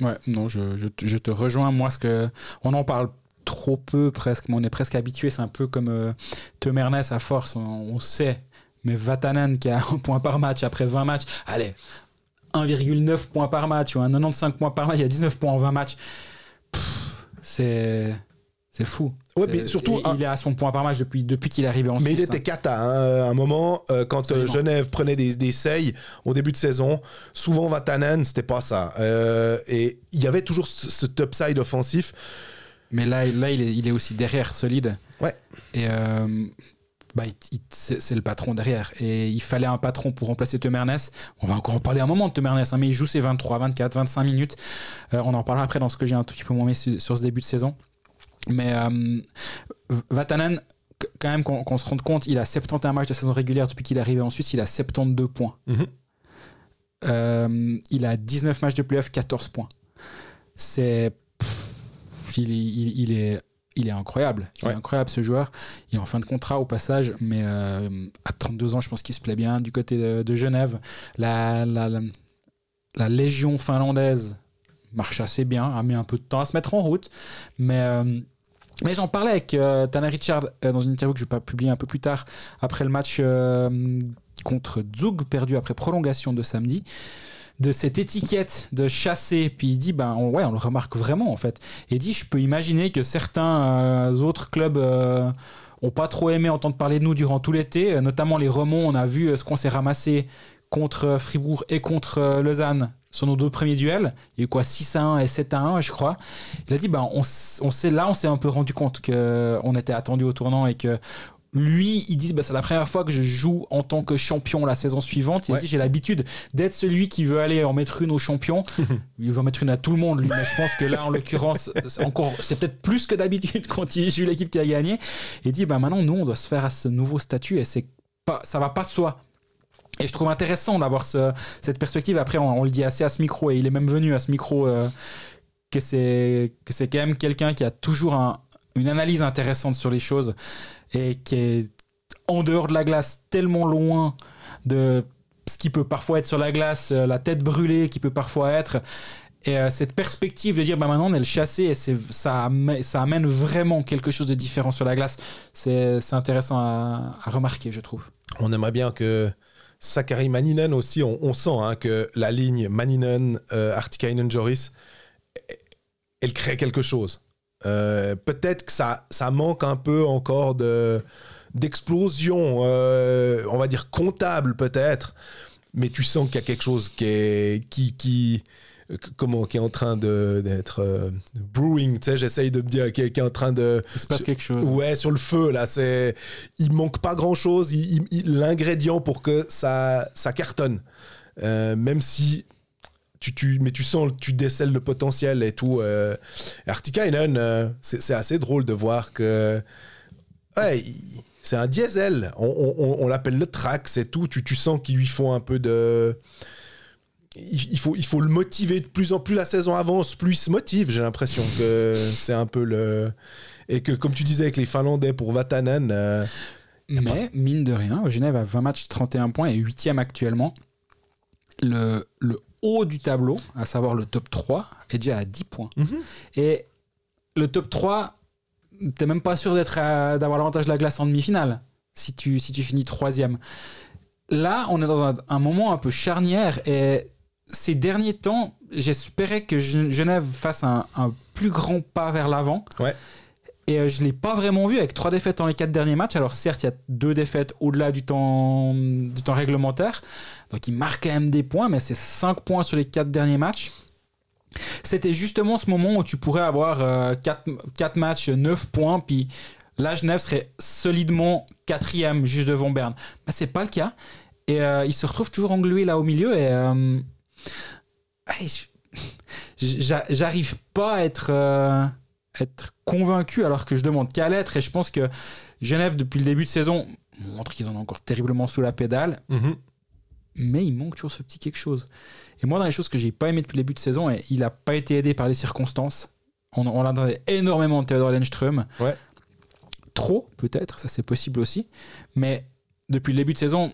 Ouais, non, je, je, te rejoins. Moi, ce que. On en parle trop peu presque, mais on est presque habitué. C'est un peu comme euh, te à force, on, sait. Mais Vatanen qui a un point par match après 20 matchs, allez, 1,9 points par match ou un 95 points par match, il y a 19 points en 20 matchs. C'est c'est fou. surtout, il est à son point par match depuis, depuis qu'il est arrivé en Suisse. Mais il était hein. cata hein, à un moment, euh, quand euh, Genève prenait des, des au début de saison. Souvent, Vatanen, c'était pas ça. et il y avait toujours ce, top side offensif. Mais là, là il, est, aussi derrière, solide. Ouais. Et euh, bah, c'est le patron derrière. Et il fallait un patron pour remplacer Temernes. On va encore en parler un moment de Temernes, hein, mais il joue ses 23, 24, 25 minutes. Euh, on en parlera après dans ce que j'ai un tout petit peu moins sur, ce début de saison. Mais euh, Vatanen, quand même qu'on se rende compte, il a 71 matchs de saison régulière depuis qu'il est arrivé en Suisse, il a 72 points. Mm-hmm. Euh, il a 19 matchs de playoff, 14 points. C'est il, est incroyable. Il est incroyable ce joueur. Il est en fin de contrat au passage, mais euh, à 32 ans, je pense qu'il se plaît bien du côté de, Genève. La, légion finlandaise marche assez bien, a hein, mis un peu de temps à se mettre en route, mais. Euh, j'en parlais avec euh, Tana Richard dans une interview que je vais publier un peu plus tard après le match contre Zug perdu après prolongation de samedi de cette étiquette de chasser, puis il dit, ben ouais, on le remarque vraiment en fait. Et il dit, je peux imaginer que certains euh, autres clubs euh, ont pas trop aimé entendre parler de nous durant tout l'été, euh, notamment les remonts on a vu ce qu'on s'est ramassé contre Fribourg et contre Lausanne sur nos deux premiers duels. Il y a eu quoi 6 à 1 et 7 à 1, je crois. Il a dit ben, on, on là, on s'est un peu rendu compte qu'on était attendu au tournant et que lui, il dit bah, c'est la première fois que je joue en tant que champion la saison suivante. Il dit j'ai l'habitude d'être celui qui veut aller en mettre une aux champions. il veut en mettre une à tout le monde, lui. Mais je pense que là, en l'occurrence, c'est encore, c'est peut-être plus que d'habitude quand il joue l'équipe qui a gagné. Il dit bah, maintenant, nous, on doit se faire à ce nouveau statut et c'est pas, ça va pas de soi. Et je trouve intéressant d'avoir cette perspective. Après, on, le dit assez à ce micro et il est même venu à ce micro euh, que c'est que c'est quand même quelqu'un qui a toujours une analyse intéressante sur les choses et qui est en dehors de la glace, tellement loin de ce qui peut parfois être sur la glace, euh, la tête brûlée qui peut parfois être. Et euh, cette perspective de dire bah maintenant on est le chassé et ça, amène, vraiment quelque chose de différent sur la glace, c'est, c'est intéressant à, remarquer, je trouve. On aimerait bien que Sakari Maninen aussi, on, sent hein, que la ligne Maninen, euh, Artikainen, Joris, elle crée quelque chose. Euh, peut-être que ça, ça manque un peu encore de, d'explosion, euh, on va dire comptable peut-être, mais tu sens qu'il y a quelque chose qui est, qui, qui, comment, qui est en train de, d'être euh, brewing, tu sais, j'essaye de me dire qui, qui, est en train de... Il se passe quelque chose. Ouais, sur le feu, là, c'est... Il manque pas grand-chose, l'ingrédient pour que ça, ça cartonne. même si tu, tu, mais tu sens, tu décèles le potentiel et tout. Euh, Artikainen, euh, c'est assez drôle de voir que. Ouais, c'est un diesel. On, l'appelle le track, c'est tout. Tu, tu sens qu'ils lui font un peu de. Il, faut, il faut le motiver de plus en plus. La saison avance, plus il se motive. J'ai l'impression que c'est un peu le. Et que, comme tu disais avec les Finlandais pour Vatanen. Euh, mais, mine de rien, Genève a 20 matchs, 31 points et 8 e actuellement. Le, le du tableau, à savoir le top 3, est déjà à 10 points. Mhm. Et le top 3, t'es même pas sûr d'être d'avoir l'avantage de la glace en demi-finale si tu, si tu finis troisième. Là, on est dans un, moment un peu charnière et ces derniers temps, j'espérais que Genève fasse un, plus grand pas vers l'avant. Ouais. Et euh, je ne l'ai pas vraiment vu avec trois défaites dans les quatre derniers matchs. Alors certes, il y a deux défaites au-delà du temps, du temps réglementaire. Donc il marque quand même des points, mais c'est cinq points sur les quatre derniers matchs. C'était justement ce moment où tu pourrais avoir 4, euh, quatre matchs, 9 points, puis là Genève serait solidement quatrième juste devant Berne. Mais c'est pas le cas. Et euh, il se retrouve toujours englué là au milieu. Et j'arrive pas à être convaincu alors que je demande qu'à l'être. Et je pense que Genève, depuis le début de saison, montre qu'ils en ont encore terriblement sous la pédale. Mhm. Mais il manque toujours ce petit quelque chose. Et moi, dans les choses que j'ai pas aimé depuis le début de saison, et il n'a pas été aidé par les circonstances. On, on l'attendait énormément de Theodor Lenström. Trop, peut-être, ça c'est possible aussi. Mais depuis le début de saison,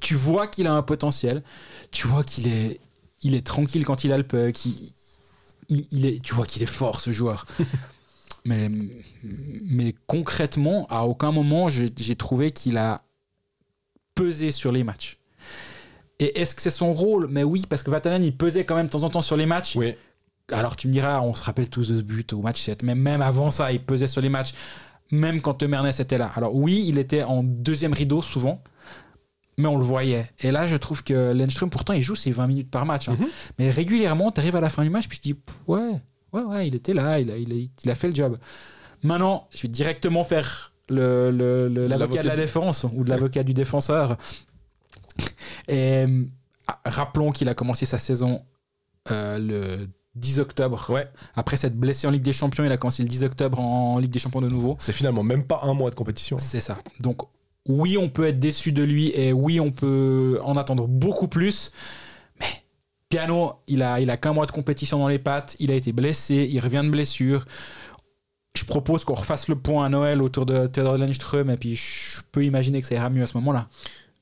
tu vois qu'il a un potentiel. Tu vois qu'il est, il est tranquille quand il a le puck. il est, tu vois qu'il est fort, ce joueur. Mais, mais concrètement, à aucun moment, j'ai trouvé qu'il a pesé sur les matchs. Et est-ce que c'est son rôle Mais oui, parce que Vatanen, il pesait quand même de temps en temps sur les matchs. Alors tu me diras, on se rappelle tous de ce but au match 7, mais même avant ça, il pesait sur les matchs, même quand Mernès était là. Alors oui, il était en deuxième rideau souvent, mais on le voyait. Et là, je trouve que Lenström, pourtant, il joue ses 20 minutes par match. Hein. Mm-hmm. Mais régulièrement, tu arrives à la fin du match, puis tu dis, ouais, Ouais, ouais, il était là, il a, il a, fait le job. Maintenant, je vais directement faire l'avocat le, de la défense ou de l'avocat du défenseur. Et ah, rappelons qu'il a commencé sa saison euh, le 10 octobre. Ouais. Après s'être blessé en Ligue des Champions, il a commencé le 10 octobre en Ligue des Champions de nouveau. C'est finalement même pas un mois de compétition. C'est ça. Donc oui, on peut être déçu de lui et oui, on peut en attendre beaucoup plus. Piano, il a, il a qu'un mois de compétition dans les pattes, il a été blessé, il revient de blessure. Je propose qu'on refasse le point à Noël autour de Theodor Lindström, et puis je peux imaginer que ça ira mieux à ce moment-là.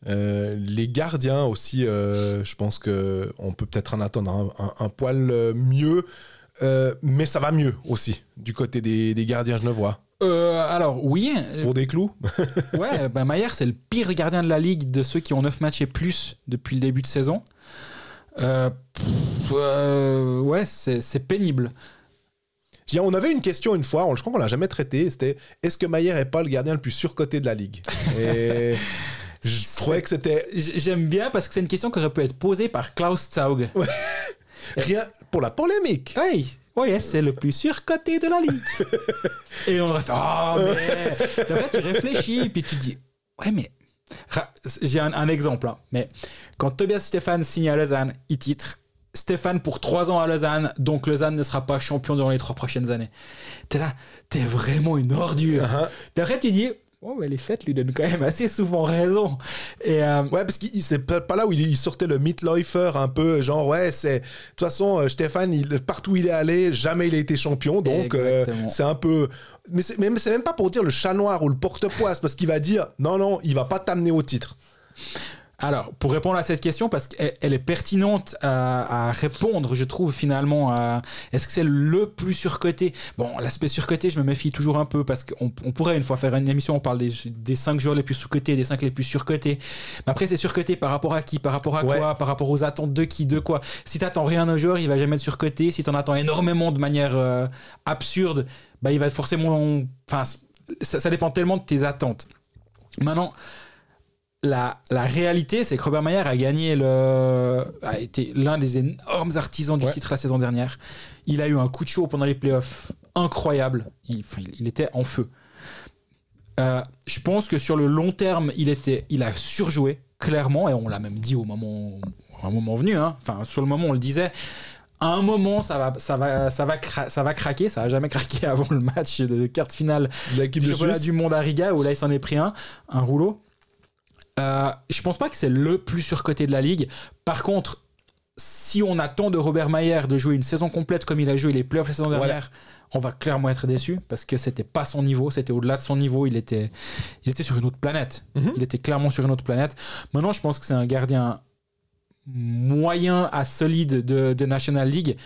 Euh, les gardiens aussi, euh, je pense qu'on peut peut-être en attendre un, poil euh, mieux, mais ça va mieux aussi du côté des, gardiens, je ne vois. alors oui. Pour des clous. ouais, bah Maillard c'est le pire gardien de la ligue de ceux qui ont neuf matchs et plus depuis le début de saison. Euh, euh, ouais, c'est pénible. On avait une question une fois, je crois qu'on l'a jamais traité, c'était est-ce que Maillard est pas le gardien le plus surcoté de la ligue je trouvais que c'était. J'aime bien parce que c'est une question qui aurait pu être posée par Klaus Zaug. Rien pour la polémique. Oui. c'est le plus surcoté de la ligue. Et on aurait ah, fait, oh, mais. Après, tu réfléchis, puis tu dis, ouais, mais j'ai un, exemple, hein, mais quand Tobias Stéphane signe à Lausanne, il titre. Stéphane pour 3 ans à Lausanne, donc Lausanne ne sera pas champion durant les 3 prochaines années. T'es là, t'es vraiment une ordure. Uh-huh. tu dis, les fêtes lui donnent quand même assez souvent raison. Et, euh, Ouais, parce qu'il c'est pas là où il sortait le meatloafer un peu, genre, ouais, c'est. De toute façon, euh, Stéphane, il, partout où il est allé, jamais il a été champion, donc euh, c'est un peu. Mais c'est même, même pas pour dire le chat noir ou le porte-poisse, parce qu'il va dire, non, non, il va pas t'amener au titre. Alors, pour répondre à cette question, parce qu'elle est pertinente à, répondre, je trouve finalement, à est-ce que c'est le plus surcoté Bon, l'aspect surcoté, je me méfie toujours un peu, parce qu'on pourrait une fois faire une émission, on parle des, des 5 joueurs les plus sous-cotés, des cinq les plus surcotés. Mais après, c'est surcoté par rapport à qui Par rapport à quoi Par rapport aux attentes de qui De quoi Si t'attends rien au joueur, il va jamais être surcoté. Si t'en attends énormément de manière euh, absurde, bah, il va forcément... Enfin, ça, ça dépend tellement de tes attentes. Maintenant, la, réalité, c'est que Robert Mayer a gagné le. a été l'un des énormes artisans du titre la saison dernière. Il a eu un coup de chaud pendant les playoffs incroyable. Il, était en feu. Euh, je pense que sur le long terme, il, était, il a surjoué, clairement, et on l'a même dit au moment, moment venu. Hein. Enfin, sur le moment, on le disait. À un moment, ça va, ça va, ça va, ça va craquer. Ça a jamais craqué avant le match de carte finale du du monde à Riga où là, il s'en est pris un, un rouleau. Euh, je pense pas que c'est le plus surcoté de la ligue. Par contre, si on attend de Robert Mayer de jouer une saison complète comme il a joué les playoffs la saison dernière, on va clairement être déçu parce que c'était pas son niveau, c'était au-delà de son niveau, il était, il était sur une autre planète. Mhm. Il était clairement sur une autre planète. Maintenant, je pense que c'est un gardien moyen à solide de, de National League,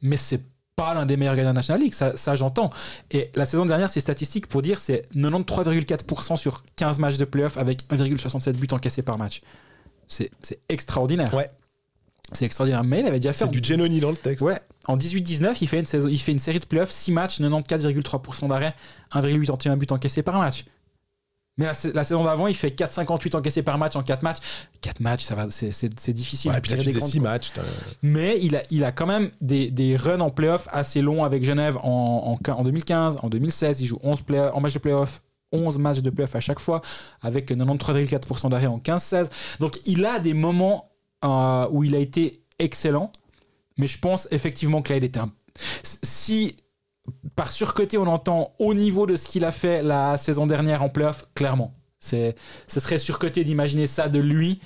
mais c'est pas l'un des meilleurs gagnants de National League, ça, j'entends. Et la saison dernière, c'est statistiques pour dire c'est 93,4% sur 15 matchs de playoff avec 1,67 buts encaissés par match. C'est extraordinaire. Ouais. C'est extraordinaire. Mais il avait déjà fait. C'est du Genoni dans le texte. Ouais. En 18-19, il, fait une saison, il fait une série de playoffs, 6 matchs, 94,3% d'arrêt, 1,81 buts encaissés par match. Mais la, saison d'avant, il fait 4,58 encaissés par match en 4 matchs. 4 matchs, ça va, c'est difficile. et puis tu matchs. Mais il a, il a quand même des, des runs en playoff assez longs avec Genève en, en, 2015, en 2016. Il joue 11 play en match de playoff 11 matchs de playoff à chaque fois, avec 93,4% d'arrêt en 15-16. Donc il a des moments euh, où il a été excellent, mais je pense effectivement que là, il était un... Si par surcoté, on entend au niveau de ce qu'il a fait la saison dernière en playoff, clairement. Ce serait surcoté d'imaginer ça de lui.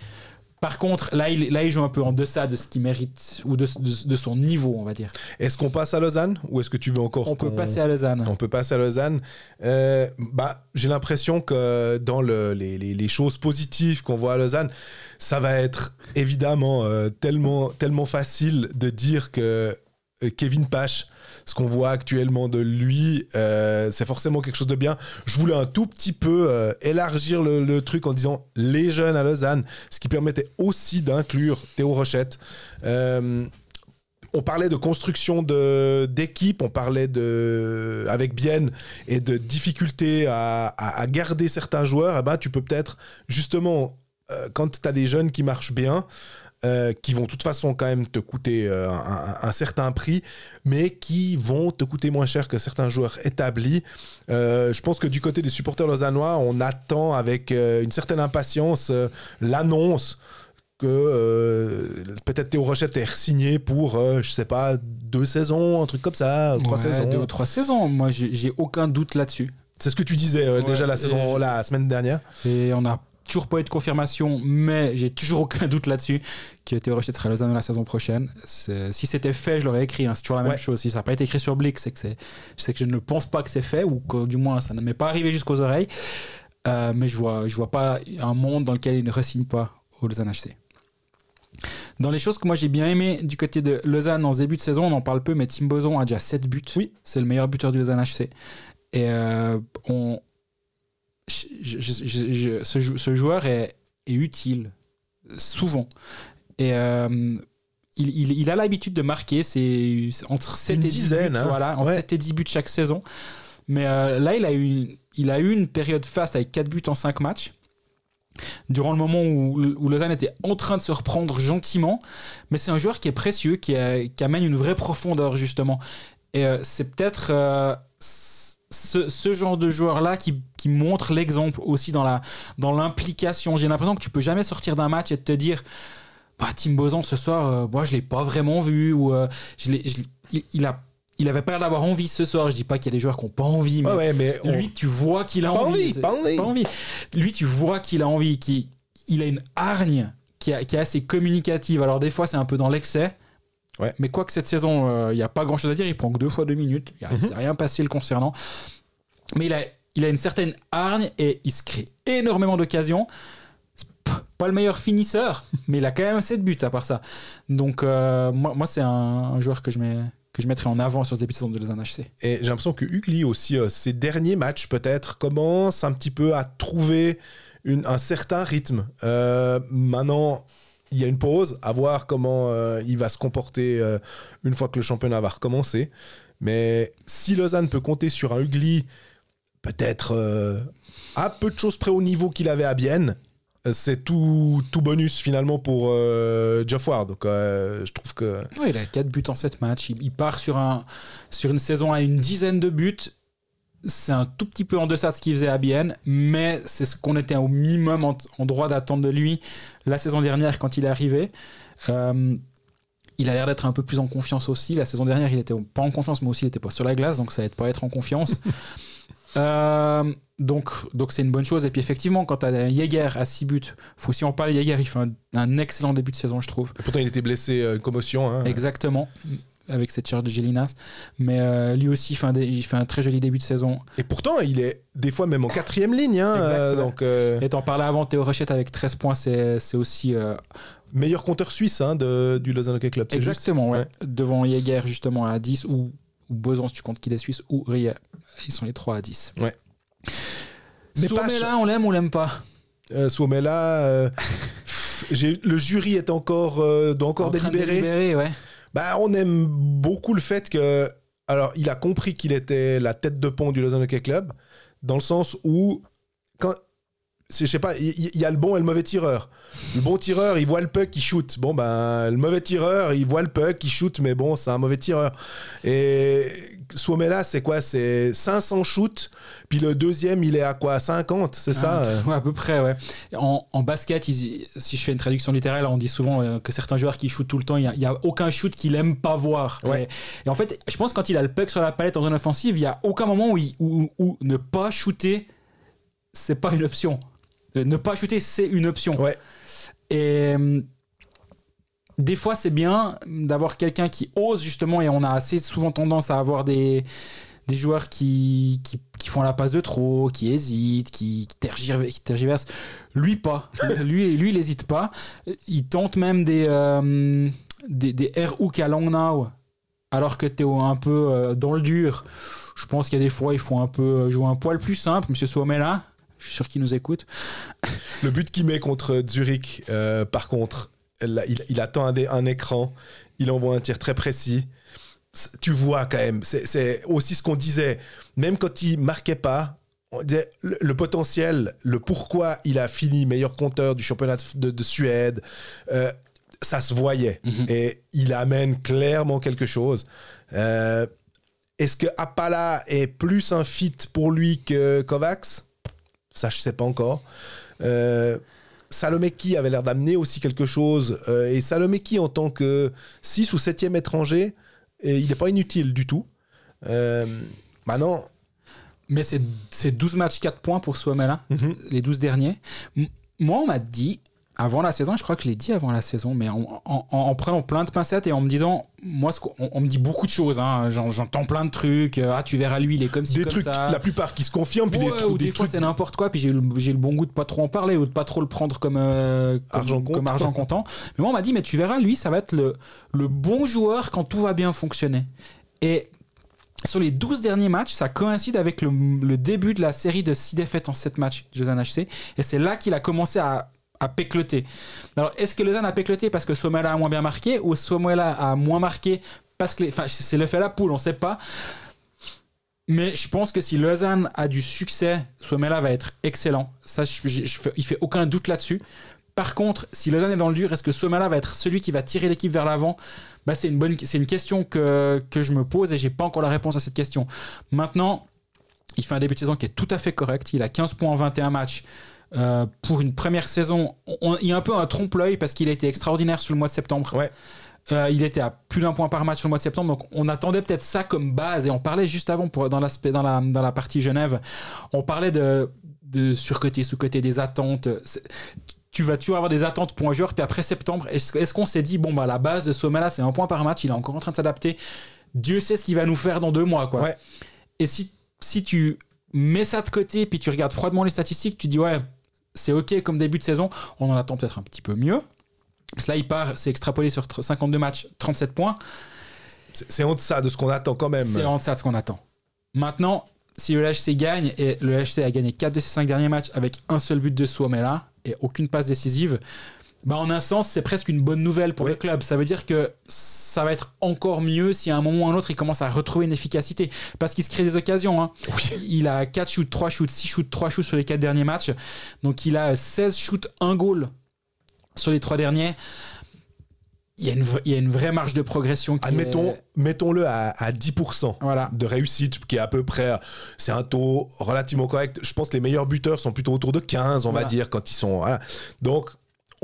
Par contre, là il, là, il joue un peu en deçà de ce qu'il mérite ou de, son niveau, on va dire. Est-ce qu'on passe à Lausanne ou est-ce que tu veux encore On peut passer à Lausanne. On peut passer à Lausanne. Euh, bah, j'ai l'impression que dans les, choses positives qu'on voit à Lausanne, ça va être évidemment euh, tellement, tellement facile de dire que euh, Kevin Pache. Ce qu'on voit actuellement de lui, euh, c'est forcément quelque chose de bien. Je voulais un tout petit peu euh, élargir le, truc en disant les jeunes à Lausanne, ce qui permettait aussi d'inclure Théo Rochette. on parlait de construction d'équipe, on parlait de, avec Bien et de difficulté à, garder certains joueurs. Eh ben, tu peux peut-être justement quand tu as des jeunes qui marchent bien, euh, qui vont de toute façon quand même te coûter euh, un, certain prix, mais qui vont te coûter moins cher que certains joueurs établis. Euh, je pense que du côté des supporters lausannois, on attend avec une certaine impatience l'annonce que peut-être Théo Rochette est signé pour, je je sais pas, deux saisons, un truc comme ça, trois saisons. Deux ou trois saisons, moi j'ai aucun doute là-dessus. C'est ce que tu disais déjà la, saison, la semaine dernière. Et on a toujours pas eu de confirmation, mais j'ai toujours aucun doute là-dessus, que a été rejeté de Lausanne la saison prochaine. Si c'était fait, je l'aurais écrit. Hein. c'est toujours la même chose. Si ça n'a pas été écrit sur Blick, c'est que, que je ne pense pas que c'est fait, ou que du moins ça ne m'est pas arrivé jusqu'aux oreilles. Euh, mais je vois, je vois pas un monde dans lequel il ne ressigne pas au Lausanne HC. Dans les choses que moi j'ai bien aimé du côté de Lausanne en début de saison, on en parle peu, mais Tim Boson a déjà 7 buts. Oui. C'est le meilleur buteur du Lausanne HC. Et euh, on, ce, joueur est, est, utile, souvent. Et. Euh, il, a l'habitude de marquer c'est entre 7 et 10 buts, hein. voilà, en et buts chaque saison. Mais euh, là, il a, eu, il a eu une période faste avec 4 buts en 5 matchs. Durant le moment où, où Lausanne était en train de se reprendre gentiment, mais c'est un joueur qui est précieux, qui, amène une vraie profondeur justement. Et euh, c'est peut-être ce, genre de joueur-là qui, montre l'exemple aussi dans, la, dans l'implication. J'ai l'impression que tu peux jamais sortir d'un match et te dire bah, Tim Boson ce soir, euh, moi je l'ai pas vraiment vu ou euh, il, a il avait pas l'air d'avoir envie ce soir. Je dis pas qu'il y a des joueurs qui ont pas envie, mais, lui, tu vois qu'il a envie. Lui, tu vois qu'il a envie, il a une hargne qui est assez communicative. Alors des fois, c'est un peu dans l'excès, Ouais. Mais quoi que cette saison, il euh, n'y a pas grand chose à dire. Il prend que deux fois deux minutes. Il ne a mhm. rien passé le concernant. Mais il a, il a une certaine hargne et il se crée énormément d'occasions. Pas le meilleur finisseur, mais il a quand même assez de buts à part ça. Donc, euh, moi, moi c'est un, joueur que je mets que je mettrai en avant sur les épisodes de les de Et j'ai l'impression que Hugli aussi, euh, ces ses derniers matchs peut-être, commence un petit peu à trouver un certain rythme. maintenant, il y a une pause, à voir comment euh, il va se comporter euh, une fois que le championnat va recommencer. Mais si Lausanne peut compter sur un Ugly peut-être euh, à peu de choses près au niveau qu'il avait à Bienne, c'est tout, bonus finalement pour Geoff Jeff Ward. Donc je trouve que. il a 4 buts en 7 matchs. Il, part sur, un, sur une saison à une dizaine de buts c'est un tout petit peu en deçà de ce qu'il faisait à Bienne, mais c'est ce qu'on était au minimum en, droit d'attendre de lui la saison dernière quand il est arrivé. Euh, il a l'air d'être un peu plus en confiance aussi. La saison dernière, il était pas en confiance, mais aussi il n'était pas sur la glace, donc ça aide pas à être en confiance. Euh, donc, donc c'est une bonne chose. Et puis effectivement, quand tu as Yeager à 6 buts, faut aussi en parler. Jäger, il fait un, excellent début de saison, je trouve. pourtant, il était blessé, euh, commotion. Hein. Exactement avec cette charge de Gélinas. Mais euh, lui aussi, il fait un très joli début de saison. Et pourtant, il est des fois même en quatrième ligne. Hein, euh, donc, euh, Et t'en parlais avant, Théo Rochette avec 13 points, c'est aussi. Meilleur compteur suisse hein, de, du Lausanne Hockey Club. Exactement, ouais. devant Jäger justement à 10, ou, ou Besançon, si tu comptes qu'il est suisse, ou Rie Ils sont les trois à 10. Ouais. Mais Soumela, on l'aime ou on l'aime pas Soumela, le jury est encore, doit encore en délibérer ouais. Bah, on aime beaucoup le fait que. Alors, il a compris qu'il était la tête de pont du Lausanne Hockey Club, dans le sens où. Quand, je sais pas, il y, a le bon et le mauvais tireur. Le bon tireur, il voit le puck, il shoot. Bon, ben, le mauvais tireur, il voit le puck, il shoot, mais bon, c'est un mauvais tireur. Et là c'est quoi C'est 500 shoots, puis le deuxième, il est à quoi 50, c'est ça ah, ouais, à peu près, ouais. En, basket, si je fais une traduction littérale, on dit souvent euh, que certains joueurs qui shootent tout le temps, il n'y a, aucun shoot qu'il aime pas voir. Ouais. Et, en fait, je pense que quand il a le puck sur la palette en zone offensive, il n'y a aucun moment où, où, ne pas shooter, c'est pas une option. Euh, ne pas shooter, c'est une option. Ouais. Et hum, des fois, c'est bien d'avoir quelqu'un qui ose justement, et on a assez souvent tendance à avoir des, des joueurs qui, font la passe de trop, qui hésitent, qui, qui tergiversent. Lui, pas. lui, lui, il n'hésite pas. Il tente même des, euh, des, des air hook à long now, alors que Théo un peu euh, dans le dur. Je pense qu'il y a des fois, il faut un peu euh, jouer un poil plus simple, Monsieur Suomela. Hein Je suis sûr qu'il nous écoute. Le but qu'il met contre Zurich, par contre, il, attend un, écran, il envoie un tir très précis. Tu vois quand même, c'est aussi ce qu'on disait. Même quand il marquait pas, le, potentiel, le pourquoi il a fini meilleur compteur du championnat de, Suède, euh, ça se voyait. Mhm. Et il amène clairement quelque chose. Euh, est-ce que Apala est plus un fit pour lui que Kovacs Ça, je sais pas encore. Euh, Salomeki avait l'air d'amener aussi quelque chose. Euh, et Salomeki, en tant que 6 ou 7e étranger, et il n'est pas inutile du tout. maintenant. Euh, bah Mais c'est 12 matchs, 4 points pour Suomela, mhm. les 12 derniers. moi, on m'a dit, avant la saison, je crois que je l'ai dit avant la saison, mais en, prenant plein de pincettes et en me disant, moi, ce on, me dit beaucoup de choses, hein. j'entends plein de trucs, euh, ah, tu verras, lui, il est comme ça. des trucs, La plupart qui se confirment, puis des, ou des, fois, trucs. c'est n'importe quoi, puis j'ai le, bon goût de pas trop en parler ou de pas trop le prendre comme, euh, argent, argent, comptant. Mais moi, on m'a dit, mais tu verras, lui, ça va être le, bon joueur quand tout va bien fonctionner. Et sur les 12 derniers matchs, ça coïncide avec le, début de la série de 6 défaites en 7 matchs de HC. Et c'est là qu'il a commencé à a pécloté. Alors, est-ce que Lausanne a pécleté parce que Somela a moins bien marqué ou Somela a moins marqué parce que. c'est le fait la poule, on ne sait pas. Mais je pense que si Lausanne a du succès, Somela va être excellent. Ça, je, il fait aucun doute là-dessus. Par contre, si Lausanne est dans le dur, est-ce que Somala va être celui qui va tirer l'équipe vers l'avant bah, C'est une, bonne, une question que, que je me pose et j'ai pas encore la réponse à cette question. Maintenant, il fait un début de saison qui est tout à fait correct. Il a 15 points en 21 matchs. Euh, pour une première saison, il y a un peu un trompe-l'œil parce qu'il a été extraordinaire sur le mois de septembre. Ouais. Euh, il était à plus d'un point par match sur le mois de septembre, donc on attendait peut-être ça comme base. Et on parlait juste avant, pour, dans, l'aspect, dans, la, dans la partie Genève, on parlait de, de surcoté, sous-côté des attentes. tu vas toujours avoir des attentes pour un joueur, puis après septembre, est-ce, ce qu'on s'est dit, bon, bah, la base de là c'est un point par match, il est encore en train de s'adapter. Dieu sait ce qu'il va nous faire dans deux mois, quoi. Et si, si tu mets ça de côté, puis tu regardes froidement les statistiques, tu dis, ouais, c'est ok comme début de saison, on en attend peut-être un petit peu mieux. Cela il part, c'est extrapolé sur 52 matchs, 37 points. C'est en deçà de ce qu'on attend quand même. C'est en deçà de ce qu'on attend. Maintenant, si le HC gagne, et le LHC a gagné 4 de ses 5 derniers matchs avec un seul but de Suomela et aucune passe décisive, bah, en un sens, c'est presque une bonne nouvelle pour le club. Ça veut dire que ça va être encore mieux si à un moment ou à un autre, il commence à retrouver une efficacité. Parce qu'il se crée des occasions. Hein. Il a 4 shoots, 3 shoots, 6 shoots, 3 shoots sur les 4 derniers matchs. Donc il a 16 shoots, 1 goal sur les 3 derniers. Il y, a une, il vraie marge de progression. Qui mettons-le à, 10% de réussite, qui est à peu près, c'est un taux relativement correct. Je pense que les meilleurs buteurs sont plutôt autour de 15, on va dire, quand ils sont. Voilà. Donc,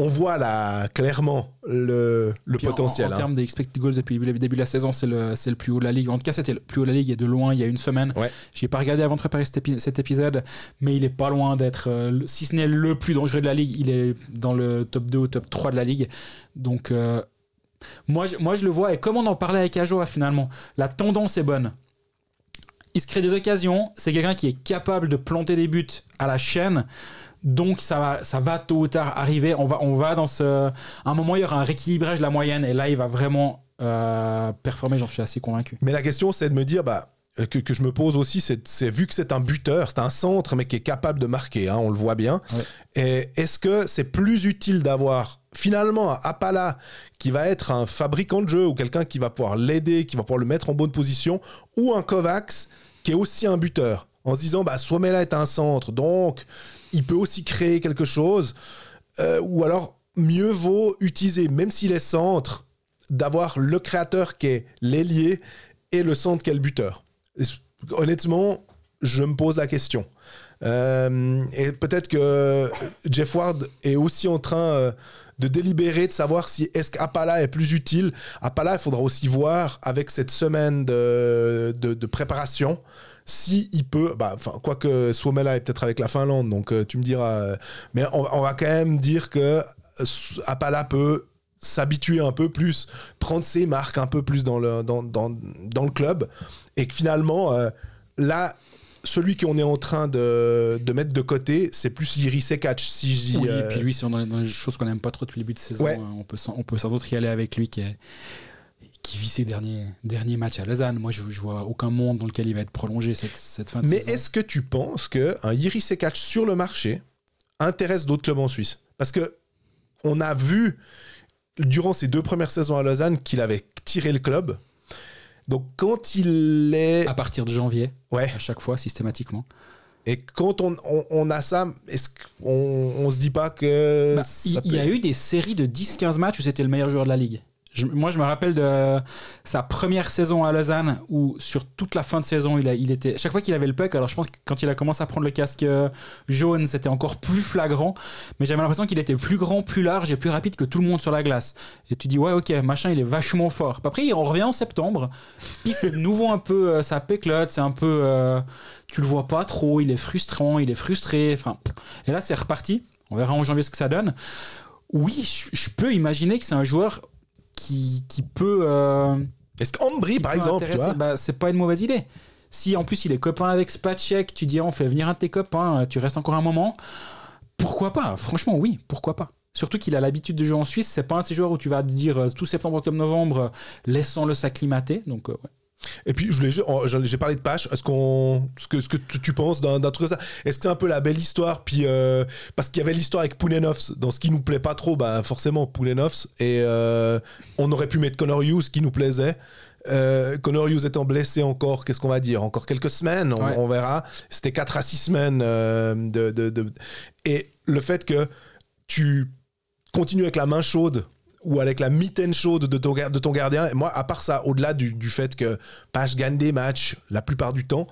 on voit là clairement le, potentiel. En, hein. termes des goals depuis le début de la saison, c'est le, le, plus haut de la ligue. En tout cas, c'était le plus haut de la ligue a de loin il y a une semaine. Ouais. J'ai pas regardé avant de préparer cet, épisode, mais il est pas loin d'être, euh, si ce n'est le plus dangereux de la ligue, il est dans le top 2 ou top 3 de la ligue. Donc, euh, moi, je, moi je le vois. Et comment on en parlait avec Ajoa finalement, la tendance est bonne. Il se crée des occasions. C'est quelqu'un qui est capable de planter des buts à la chaîne. Donc ça va, ça va tôt ou tard arriver. On va, on va dans ce. À un moment, il y aura un rééquilibrage de la moyenne et là, il va vraiment euh, performer. J'en suis assez convaincu. Mais la question, c'est de me dire, bah. Euh, que, je me pose aussi, c'est vu que c'est un buteur, c'est un centre, mais qui est capable de marquer, hein, on le voit bien. Est-ce que c'est plus utile d'avoir finalement un Appala qui va être un fabricant de jeu ou quelqu'un qui va pouvoir l'aider, qui va pouvoir le mettre en bonne position, ou un Kovacs qui est aussi un buteur en se disant bah, est un centre, donc il peut aussi créer quelque chose. Euh, ou alors, mieux vaut utiliser, même s'il est centre, d'avoir le créateur qui est l'ailier et le centre qui est le buteur. honnêtement, je me pose la question. Euh, et peut-être que Jeff Ward est aussi en train euh, de délibérer, de savoir si est-ce qu'Apala est plus utile. Apala, il faudra aussi voir avec cette semaine de, de, de préparation si il peut, bah, quoique Suomela est peut-être avec la Finlande, donc euh, tu me diras, euh, mais on, va quand même dire que euh, Apala peut s'habituer un peu plus, prendre ses marques un peu plus dans le, dans, le club, et que finalement, là, celui qu'on est en train de, mettre de côté, c'est plus Yiri catch si je dis. Oui, et puis lui, si on est dans choses qu'on n'aime pas trop depuis le début de saison, hein, peut on peut sans doute y aller avec lui qui est qui vit ses derniers, derniers matchs à Lausanne. Moi, je, je vois aucun monde dans lequel il va être prolongé cette, cette fin de Mais est-ce que tu penses qu'un Yiri catch sur le marché intéresse d'autres clubs en Suisse Parce que on a vu durant ses deux premières saisons à Lausanne qu'il avait tiré le club. Donc quand il est... À partir de janvier, ouais. à chaque fois, systématiquement. Et quand on, on, a ça, est-ce qu'on on se dit pas que... Bah, il y, a eu des séries de 10-15 matchs où c'était le meilleur joueur de la ligue moi, je me rappelle de sa première saison à Lausanne où, sur toute la fin de saison, il, il était. Chaque fois qu'il avait le puck, alors je pense que quand il a commencé à prendre le casque euh, jaune, c'était encore plus flagrant. Mais j'avais l'impression qu'il était plus grand, plus large et plus rapide que tout le monde sur la glace. Et tu dis, ouais, ok, machin, il est vachement fort. Après, on revient en septembre. Puis c'est de nouveau un peu Ça euh, sa péclote, c'est un peu. Euh, tu le vois pas trop, il est frustrant, il est frustré. Enfin, et là, c'est reparti. On verra en janvier ce que ça donne oui, je peux imaginer que c'est un joueur qui, peut. Euh, Est-ce qu'Ambry, par exemple, bah, c'est pas une mauvaise idée. Si en plus il est copain avec Spacek, tu dis on fait venir un de tes copains, euh, tu restes encore un moment. Pourquoi pas Franchement, oui, pourquoi pas Surtout qu'il a l'habitude de jouer en Suisse, c'est pas un de ces joueurs où tu vas dire euh, tout septembre, octobre, novembre, laissant le s'acclimater. Donc, ouais. Et puis, je j'ai parlé de Pache. Est-ce qu'on, ce que, ce que tu, penses d'un truc comme ça Est-ce que c'est un peu la belle histoire Puis, euh, parce qu'il y avait l'histoire avec Poulenovs, dans ce qui nous plaît pas trop, Ben forcément Poulenovs. Et euh, on aurait pu mettre Connor Hughes, qui nous plaisait. Euh, Connor Hughes étant blessé encore, qu'est-ce qu'on va dire Encore quelques semaines, on, verra. C'était 4 à 6 semaines. Euh, de... Et le fait que tu continues avec la main chaude ou avec la mitaine chaude de ton, de ton gardien. Et moi, à part ça, au-delà du, fait que Pache gagne des matchs la plupart du temps,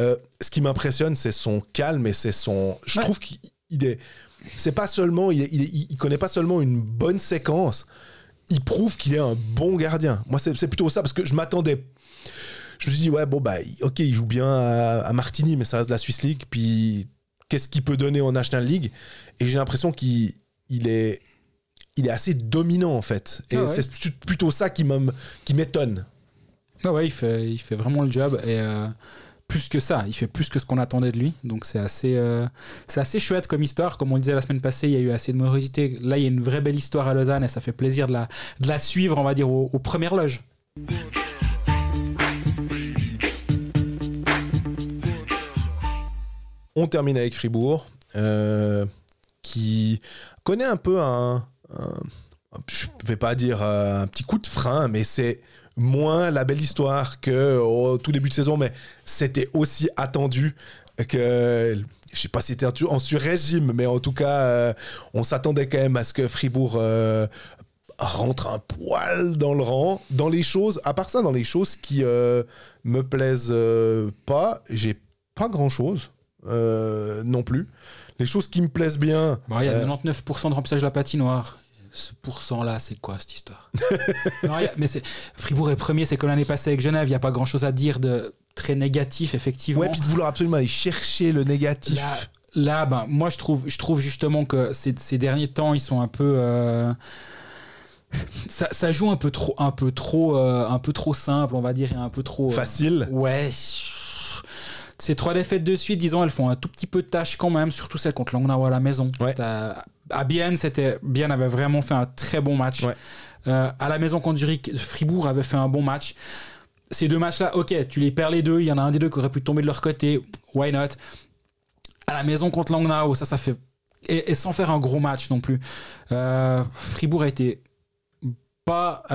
euh, ce qui m'impressionne, c'est son calme et c'est son. Je trouve qu'il est. C'est pas seulement. Il, connaît pas seulement une bonne séquence, il prouve qu'il est un bon gardien. Moi, c'est plutôt ça, parce que je m'attendais je me suis dit, ouais, bon, bah, ok, il joue bien à, Martini mais ça reste de la Swiss League. Puis, qu'est-ce qu'il peut donner en National League Et j'ai l'impression qu'il est il est assez dominant en fait. Et ah c'est plutôt ça qui m'étonne. Ah ouais, il fait, il fait vraiment le job et euh, plus que ça, il fait plus que ce qu'on attendait de lui. Donc c'est assez, euh, c'est assez chouette comme histoire. Comme on le disait la semaine passée, il y a eu assez de morosité. Là, il y a une vraie belle histoire à Lausanne et ça fait plaisir de la, de la suivre, on va dire, aux, premières loges. On termine avec Fribourg, euh, qui connaît un peu un, euh, je ne vais pas dire euh, un petit coup de frein, mais c'est moins la belle histoire que au tout début de saison, mais c'était aussi attendu que je sais pas si c'était en sur-régime, mais en tout cas, euh, on s'attendait quand même à ce que Fribourg rentre un poil dans le rang. Dans les choses, à part ça, dans les choses qui me plaisent pas, j'ai pas grand-chose non plus. Les choses qui me plaisent bien. Bah, il y a 99% de remplissage de la patinoire ce pourcent-là, c'est quoi cette histoire Mais c'est, Fribourg est premier, c'est que l'année passée avec Genève, il n'y a pas grand-chose à dire de très négatif, effectivement. Ouais, puis de vouloir absolument aller chercher le négatif. Là, ben, moi, je trouve, je trouve justement que ces, derniers temps, ils sont un peu. Euh, ça, joue un peu trop, un peu trop, euh, un peu trop simple, on va dire, et un peu trop. Euh, Facile Ouais ces trois défaites de suite, disons, elles font un tout petit peu de tâche quand même, surtout celle contre Langnau à la maison. Ouais à Bienne, c'était Bien avait vraiment fait un très bon match. Euh, à la maison contre Zurich, Fribourg avait fait un bon match. Ces deux matchs-là, ok, tu les perds les deux. Il y en a un des deux qui aurait pu tomber de leur côté. Why not À la maison contre Langnau, ça, ça fait et, sans faire un gros match non plus. Euh, Fribourg a été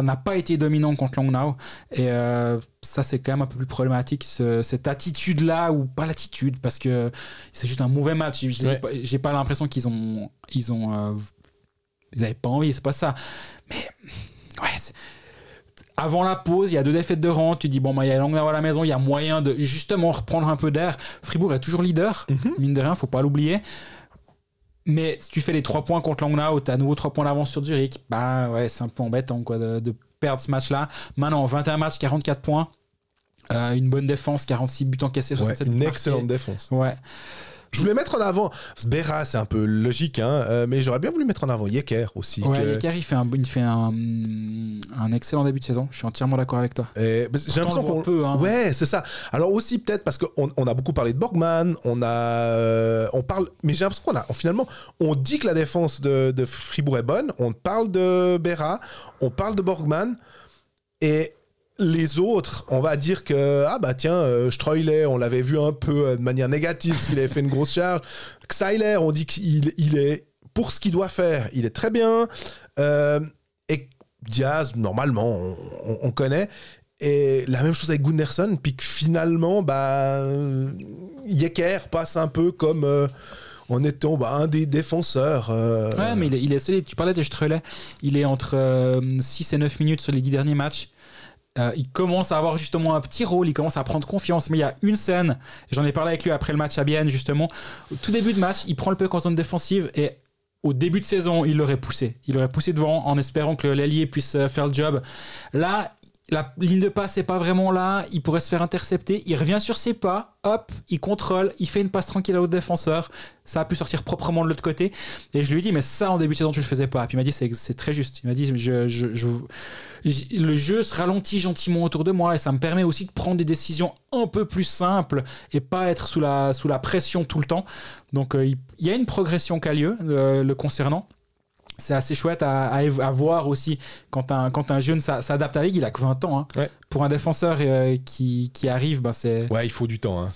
n'a pas été dominant contre Long Et euh, ça, c'est quand même un peu plus problématique, cette attitude-là, ou pas l'attitude, parce que c'est juste un mauvais match. J'ai pas, l'impression qu'ils ont. Ils ont euh, ils n'avaient pas envie, c'est pas ça. Mais. Ouais, avant la pause, il y a deux défaites de rang. Tu dis, bon, bah, il y a Langnau à la maison, il y a moyen de justement reprendre un peu d'air. Fribourg est toujours leader, mhm. mine de rien, faut pas l'oublier. Mais si tu fais les 3 points contre Langnau, t'as à nouveau 3 points d'avance sur Zurich. Bah ouais, c'est un peu embêtant quoi, de, perdre ce match-là. Maintenant, 21 matchs, 44 points. Euh, une bonne défense, 46 buts encaissés, 67 ouais, Une excellente défense. Ouais. Je voulais mettre en avant Bera, c'est un peu logique, hein, euh, mais j'aurais bien voulu mettre en avant Yeker aussi. Ouais, Yeker, il fait, un, excellent début de saison. Je suis entièrement d'accord avec toi. Eh, bah, j'ai l'impression qu'on. peut. Hein. Ouais, c'est ça. Alors aussi, peut-être parce qu'on a beaucoup parlé de Borgman, on a. Euh, on parle. Mais j'ai l'impression qu'on a. Finalement, on dit que la défense de, Fribourg est bonne, on parle de Bera, on parle de Borgman, et les autres, on va dire que, ah bah tiens, euh, Streuler, on l'avait vu un peu euh, de manière négative parce qu'il avait fait une grosse charge. Xyler, on dit qu'il est, pour ce qu'il doit faire, il est très bien. Euh, et Diaz, normalement, on, connaît. Et la même chose avec Gunderson, puis que finalement, bah, euh, Yecker passe un peu comme en étant bah, un des défenseurs. Ouais, mais il est, Tu parlais de Streuler. Il est entre 6 et 9 minutes sur les 10 derniers matchs. Euh, il commence à avoir justement un petit rôle, il commence à prendre confiance. Mais il y a une scène, j'en ai parlé avec lui après le match à Bienne justement, au tout début de match, il prend le puck en zone défensive et au début de saison, il l'aurait poussé. Il l'aurait poussé devant en espérant que l'allié puisse euh, faire le job. Là, la ligne de passe n'est pas vraiment là, il pourrait se faire intercepter, il revient sur ses pas, hop, il contrôle, il fait une passe tranquille à l'autre défenseur, ça a pu sortir proprement de l'autre côté, et je lui ai dit, mais ça en début de saison tu le faisais pas, puis il m'a dit, c'est très juste, il m'a dit, je, le jeu se ralentit gentiment autour de moi, et ça me permet aussi de prendre des décisions un peu plus simples, et pas être sous la, sous la pression tout le temps, donc euh, il, y a une progression qui a lieu euh, le concernant, c'est assez chouette à, à, voir aussi quand un, quand un jeune s'adapte à la ligue. Il a que 20 ans. Hein. Pour un défenseur euh, qui, qui, arrive, ben, c'est. Ouais, il faut du temps. Hein,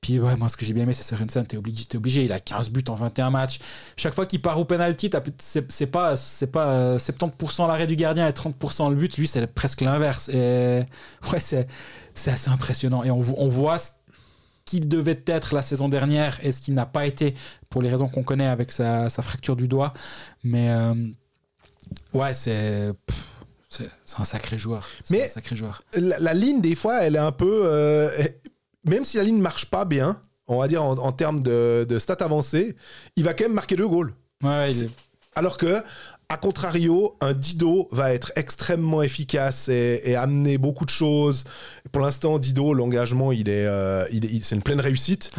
Puis moi, ce que j'ai bien aimé, c'est Sorensen. T'es obligé, es obligé. Il a 15 buts en 21 matchs. Chaque fois qu'il part au penalty, c'est pas, pas 70% euh, l'arrêt du gardien et 30% le but. Lui, c'est presque l'inverse. ouais, c'est assez impressionnant. Et on, on voit ce qu'il devait être la saison dernière et ce qu'il n'a pas été pour les raisons qu'on connaît avec sa, fracture du doigt. Mais euh, ouais, c'est. C'est un sacré joueur. Mais un sacré joueur. La, la, ligne, des fois, elle est un peu. Euh, eh, même si la ligne marche pas bien, on va dire en, termes de, de stats avancées, il va quand même marquer deux goals. Ouais, Alors que a contrario, un Dido va être extrêmement efficace et, amener beaucoup de choses. Pour l'instant, Dido, l'engagement, il est, euh, il, c'est une pleine réussite.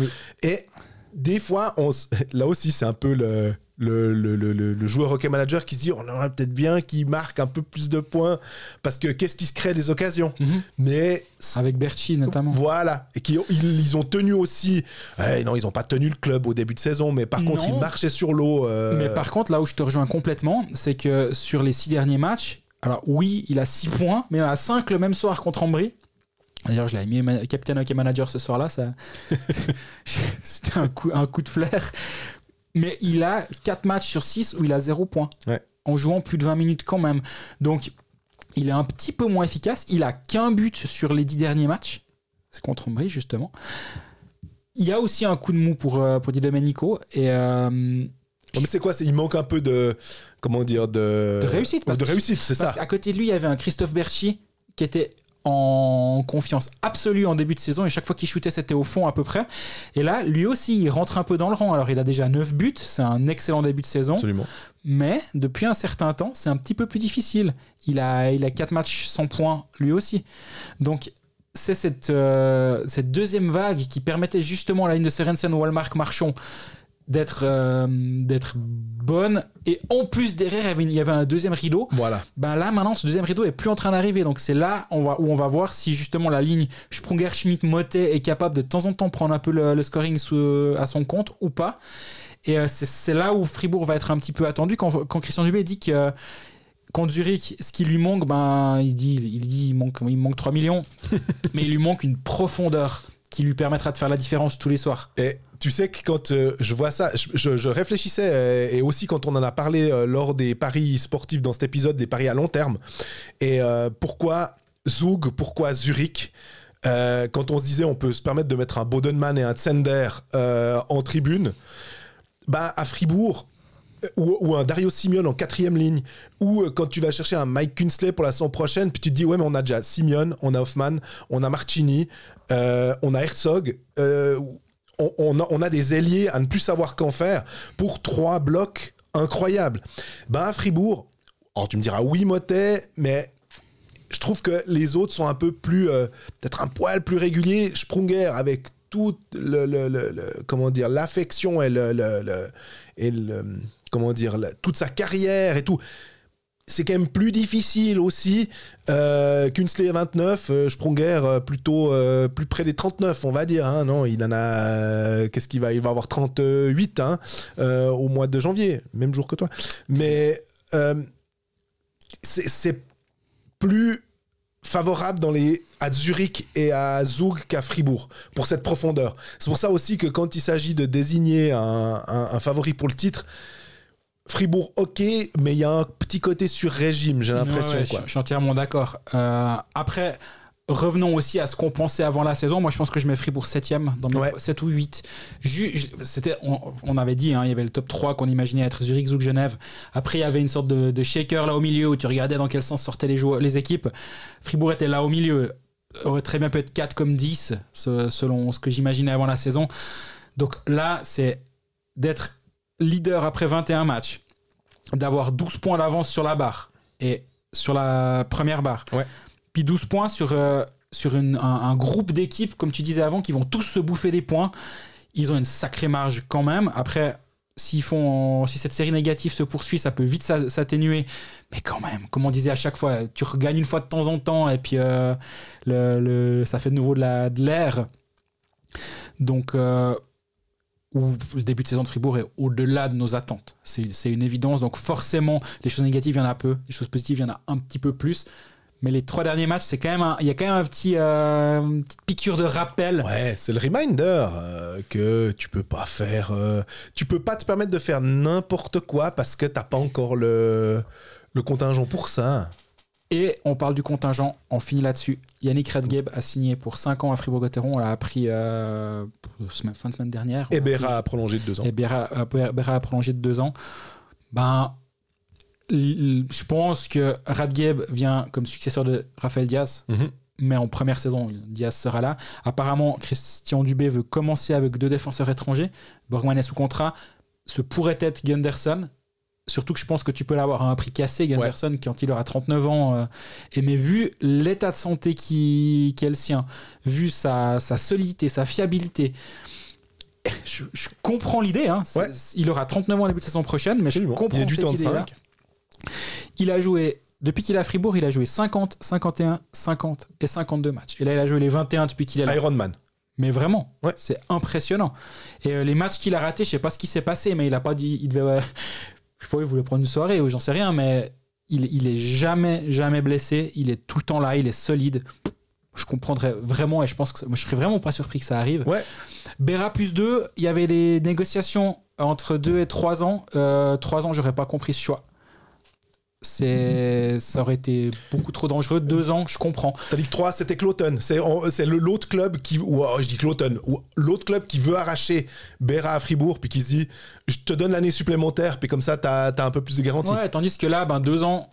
Et des fois, on là aussi, c'est un peu le, le, le, le, le, joueur hockey manager qui se dit on aurait peut-être bien qu'il marque un peu plus de points parce que qu'est-ce qui se crée des occasions mais mhm. mais avec Berti notamment voilà et qui ils, ils ont tenu aussi eh, non ils n'ont pas tenu le club au début de saison mais par contre ils marchaient sur l'eau euh. mais par contre là où je te rejoins complètement c'est que sur les six derniers matchs alors oui il a six points mais il en a 5 le même soir contre Ambry D'ailleurs, je l'ai mis Captain Hockey Manager ce soir-là. Ça... C'était un coup, un coup de flair mais il a 4 matchs sur 6 où il a 0 points. En jouant plus de 20 minutes quand même. Donc, il est un petit peu moins efficace. Il a qu'un but sur les 10 derniers matchs. C'est contre Ombrie, justement. Il y a aussi un coup de mou pour, euh, pour Di Domenico. Et. Euh, c'est quoi Il manque un peu de. Comment dire De, réussite. de réussite, c'est ça. À côté de lui, il y avait un Christophe Berchi qui était en confiance absolue en début de saison et chaque fois qu'il shootait c'était au fond à peu près. Et là, lui aussi, il rentre un peu dans le rang. Alors il a déjà 9 buts, c'est un excellent début de saison. Mais depuis un certain temps, c'est un petit peu plus difficile. Il a, il a 4 matchs sans points lui aussi. Donc c'est cette, euh, cette deuxième vague qui permettait justement à la ligne de Sorensen, Walmart, Marchand d'être euh, d'être bonne et en plus derrière il y, avait, un deuxième rideau voilà ben là maintenant ce deuxième rideau est plus en train d'arriver donc c'est là on va, où on va voir si justement la ligne Sprunger Schmidt Motet est capable de, temps en temps prendre un peu le, scoring à son compte ou pas et euh, c'est là où Fribourg va être un petit peu attendu quand, Christian Dubé dit que quand Zurich, ce qui lui manque, ben, il dit, il dit, il manque, il manque 3 millions, mais il lui manque une profondeur qui lui permettra de faire la différence tous les soirs. Et tu sais que quand euh, je vois ça, je, réfléchissais, euh, et aussi quand on en a parlé euh, lors des paris sportifs dans cet épisode, des paris à long terme, et pourquoi Zug, pourquoi Zurich quand on se disait on peut se permettre de mettre un Bodenman et un Tsender en tribune, bah à Fribourg, ou, un Dario Simeon en quatrième ligne, ou quand tu vas chercher un Mike Kinsley pour la saison prochaine, puis tu te dis, ouais, mais on a déjà Simeon, on a Hoffman, on a Martini, on a Herzog, euh, on, a, des ailiers à ne plus savoir qu'en faire pour trois blocs incroyables. Ben Fribourg, alors tu me diras oui Motet, mais je trouve que les autres sont un peu plus, euh, peut-être un poil plus réguliers. Sprunger avec toute le, le, comment dire l'affection et le, et le comment dire toute sa carrière et tout c'est quand même plus difficile aussi euh, qu'une Slay 29. je Sprunger euh, plutôt euh, plus près des 39, on va dire. Hein. non, il en a. Euh, qu'est-ce qu'il va Il va avoir 38 hein, au mois de janvier, même jour que toi. Mais c'est plus favorable dans les, à Zurich et à Zug qu'à Fribourg pour cette profondeur. C'est pour ça aussi que quand il s'agit de désigner un, un favori pour le titre, Fribourg, ok, mais il y a un petit côté sur régime, j'ai l'impression. je suis entièrement d'accord. Euh, après, revenons aussi à ce qu'on pensait avant la saison. Moi, je pense que je mets Fribourg 7ème, dans 7 ou 8. C'était, on, avait dit, hein, il y avait le top 3 qu'on imaginait être Zurich, Zug, Genève. Après, il y avait une sorte de, shaker là au milieu où tu regardais dans quel sens sortaient les, joueurs, les équipes. Fribourg était là au milieu. Aurait très bien pu être 4 comme 10, selon ce que j'imaginais avant la saison. Donc là, c'est d'être leader après 21 matchs, d'avoir 12 points d'avance sur la barre, et sur la première barre, puis 12 points sur, euh, sur un, groupe d'équipes, comme tu disais avant, qui vont tous se bouffer des points, ils ont une sacrée marge quand même. Après, s'ils font, si cette série négative se poursuit, ça peut vite s'atténuer. Mais quand même, comme on disait à chaque fois, tu regagnes une fois de temps en temps et puis euh, le, ça fait de nouveau de l'air. Donc, euh, où le début de saison de Fribourg est au-delà de nos attentes. C'est une évidence. Donc forcément, les choses négatives, il y en a peu. Les choses positives, il y en a un petit peu plus. Mais les trois derniers matchs, c'est quand même il y a quand même un petit euh, une petite piqûre de rappel. Ouais, c'est le reminder euh, que tu peux pas faire, euh, tu peux pas te permettre de faire n'importe quoi parce que t'as pas encore le le contingent pour ça. Et on parle du contingent, on finit là-dessus. Yannick Radgeb a signé pour 5 ans à Fribourg-Gotteron, on l'a appris euh, fin de semaine dernière. Et Béra a, prolongé de 2 ans. Et euh, a prolongé de 2 ans. Ben, je pense que Radgeb vient comme successeur de Raphaël Diaz, mhm. mais en première saison, Diaz sera là. Apparemment, Christian Dubé veut commencer avec deux défenseurs étrangers. Borgman est sous contrat. Ce pourrait être Gunderson, Surtout que je pense que tu peux l'avoir à un prix cassé, Gunderson, quand il aura 39 ans. Euh. mais vu l'état de santé qui, le sien, vu sa, sa solidité, sa fiabilité, je, comprends l'idée. Hein. Il aura 39 ans à début de saison prochaine, mais je comprends il cette idée Il a joué, depuis qu'il est à Fribourg, il a joué 50, 51, 50 et 52 matchs. Et là, il a joué les 21 depuis qu'il est là. Mais vraiment, c'est impressionnant. Et euh, les matchs qu'il a ratés, je ne sais pas ce qui s'est passé, mais il a pas dit, il devait, euh, je pourrais pas, le prendre une soirée ou j'en sais rien, mais il, est jamais, jamais blessé. Il est tout le temps là, il est solide. Je comprendrais vraiment et je pense que moi, je serais vraiment pas surpris que ça arrive. Bera plus 2, il y avait des négociations entre 2 et 3 ans. Euh, trois 3 ans, j'aurais pas compris ce choix c'est ça aurait été beaucoup trop dangereux. Deux ans, je comprends. T'as dit que trois, c'était Cloton. C'est l'autre club qui, oh, je dis Cloton, l'autre club qui veut arracher Béra à Fribourg, puis qui se dit, je te donne l'année supplémentaire, puis comme ça, t'as as un peu plus de garantie. Ouais, tandis que là, ben deux ans,